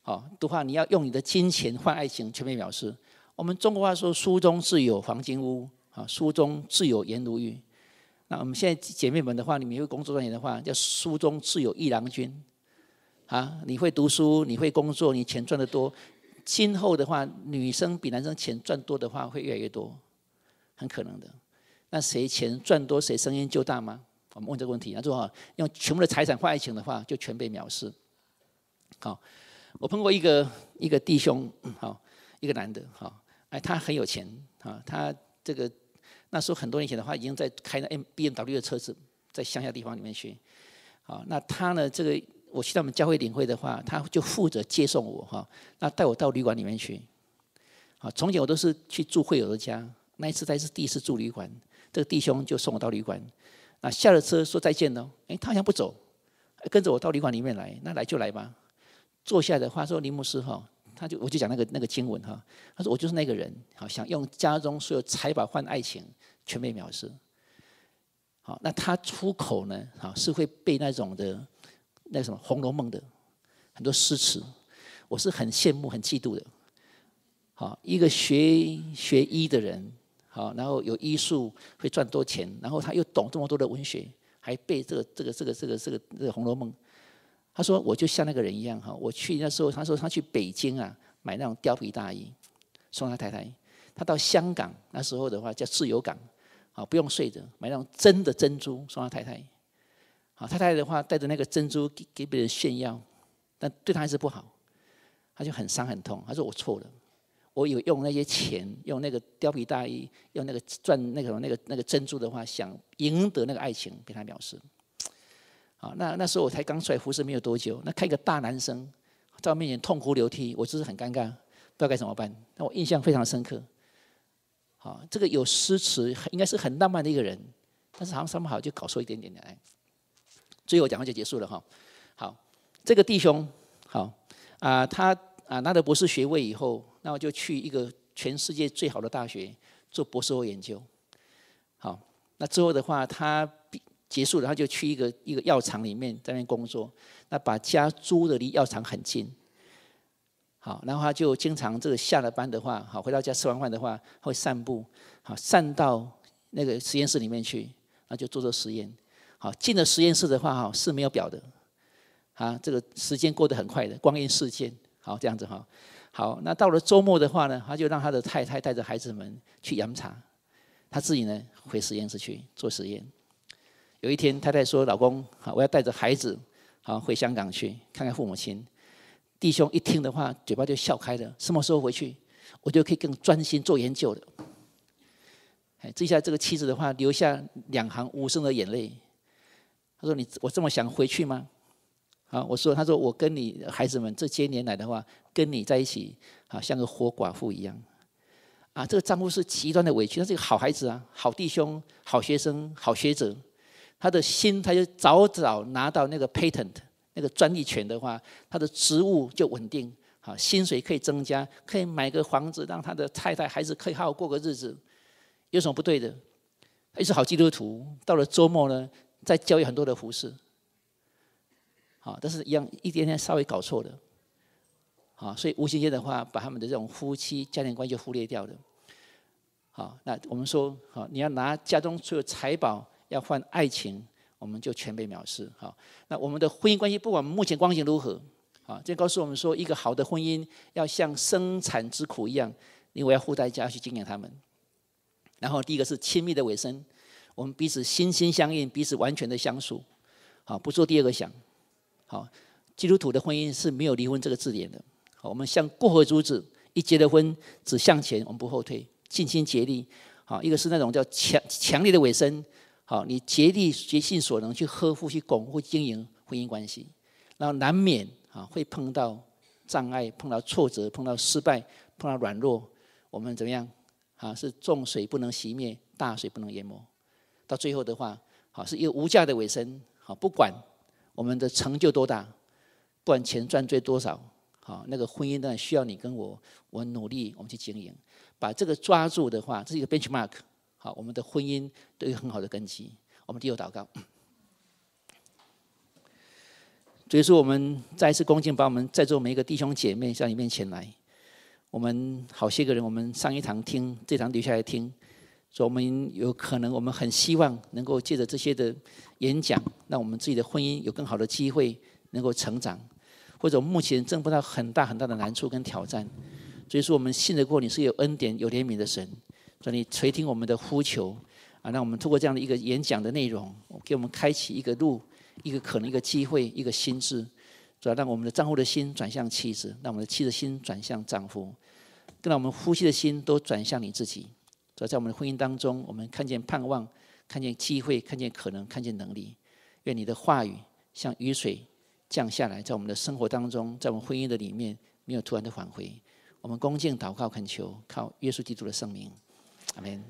好，都怕你要用你的金钱换爱情。全面表示，我们中国话说书中自有黄金屋，好，书中自有颜如玉。那我们现在姐妹们的话，你们会工作赚钱的话，叫书中自有一郎君。啊，你会读书，你会工作，你钱赚得多。今后的话，女生比男生钱赚多的话，会越来越多，很可能的。那谁钱赚多，谁声音就大吗？我们问这个问题。那说好用全部的财产换爱情的话，就全被藐视。好，我碰过一个一个弟兄，好一个男的，好哎，他很有钱，啊，他这个那时候很多年前的话，已经在开那 M B M W 的车子，在乡下地方里面去。好，那他呢，这个。我去他们教会领会的话，他就负责接送我哈，那带我到旅馆里面去。好，从前我都是去住会友的家，那一次才是第一次住旅馆。这个弟兄就送我到旅馆，那下了车说再见喽。哎，他好像不走，跟着我到旅馆里面来。那来就来吧，坐下的话说林牧师哈，他就我就讲那个那个经文哈，他说我就是那个人，好想用家中所有财宝换爱情，全被藐视。好，那他出口呢，好是会被那种的。那什么《红楼梦》的很多诗词，我是很羡慕、很嫉妒的。好，一个学学医的人，好，然后有医术会赚多钱，然后他又懂这么多的文学，还背这个、这个、这个、这个、这个《红楼梦》。他说：“我就像那个人一样哈。”我去那时候，他说他去北京啊，买那种貂皮大衣送他太太。他到香港那时候的话叫自由港，啊，不用睡的，买那种真的珍珠送他太太。太太的话，带着那个珍珠给给别人炫耀，但对他还是不好，他就很伤很痛。他说：“我错了，我有用那些钱，用那个貂皮大衣，用那个赚那个那个那个珍珠的话，想赢得那个爱情。”给他表示。好，那那时候我才刚出来服侍没有多久，那看一个大男生在我面前痛哭流涕，我就是很尴尬，不知道该怎么办。那我印象非常深刻。好，这个有诗词，应该是很浪漫的一个人，但是好像生不好，就搞错一点点的哎。最后讲话就结束了哈，好，这个弟兄好啊，他啊拿到博士学位以后，那我就去一个全世界最好的大学做博士后研究，好，那之后的话，他比结束了，他就去一个一个药厂里面在那工作，那把家租的离药厂很近，好，然后他就经常这个下了班的话，好回到家吃完饭的话，会散步，好散到那个实验室里面去，那就做做实验。好进了实验室的话，哈是没有表的，啊，这个时间过得很快的，光阴似箭。好这样子哈，好，那到了周末的话呢，他就让他的太太带着孩子们去养茶，他自己呢回实验室去做实验。有一天，太太说：“老公，好，我要带着孩子，好回香港去看看父母亲。”弟兄一听的话，嘴巴就笑开了。什么时候回去，我就可以更专心做研究了。哎，这下这个妻子的话，流下两行无声的眼泪。他说：“你我这么想回去吗？”啊，我说：“他说我跟你孩子们这些年来的话，跟你在一起，啊，像个活寡妇一样。”啊，这个丈夫是极端的委屈。他是一个好孩子啊，好弟兄，好学生，好学者。他的心，他就早早拿到那个 patent，那个专利权的话，他的职务就稳定，啊，薪水可以增加，可以买个房子，让他的太太、孩子可以好过个日子，有什么不对的？他是好基督徒。到了周末呢？在教育很多的服饰。好，但是一样一点点稍微搞错了，好，所以无形间的话，把他们的这种夫妻家庭关系就忽略掉了，好，那我们说，好，你要拿家中所有财宝要换爱情，我们就全被藐视，好，那我们的婚姻关系不管目前光景如何，好，这告诉我们说，一个好的婚姻要像生产之苦一样，因为要付代价去经营他们，然后第一个是亲密的尾声。我们彼此心心相印，彼此完全的相属。好，不做第二个想。好，基督徒的婚姻是没有离婚这个字眼的。好，我们像过河卒子，一结了婚只向前，我们不后退，尽心竭力。好，一个是那种叫强强烈的尾声。好，你竭力竭尽所能去呵护、去巩固、经营婚姻关系，然后难免啊会碰到障碍、碰到挫折、碰到失败、碰到软弱。我们怎么样啊？是重水不能熄灭，大水不能淹没。到最后的话，好是一个无价的尾声。好，不管我们的成就多大，不管钱赚最多少，好，那个婚姻当然需要你跟我，我努力，我们去经营。把这个抓住的话，这是一个 benchmark。好，我们的婚姻都有很好的根基。我们第二祷告，所以说我们再一次恭敬，把我们在座每一个弟兄姐妹向你面前来。我们好些个人，我们上一堂听，这堂留下来听。所以我们有可能，我们很希望能够借着这些的演讲，让我们自己的婚姻有更好的机会能够成长，或者目前正碰到很大很大的难处跟挑战，所以说我们信得过你是有恩典、有怜悯的神，说你垂听我们的呼求啊，让我们通过这样的一个演讲的内容，给我们开启一个路、一个可能、一个机会、一个心智，主要让我们的丈夫的心转向妻子，让我们的妻子心转向丈夫，更让我们夫妻的心都转向你自己。所在我们的婚姻当中，我们看见盼望，看见机会，看见可能，看见能力。愿你的话语像雨水降下来，在我们的生活当中，在我们婚姻的里面，没有突然的返回。我们恭敬祷告，恳求靠耶稣基督的圣名，阿门。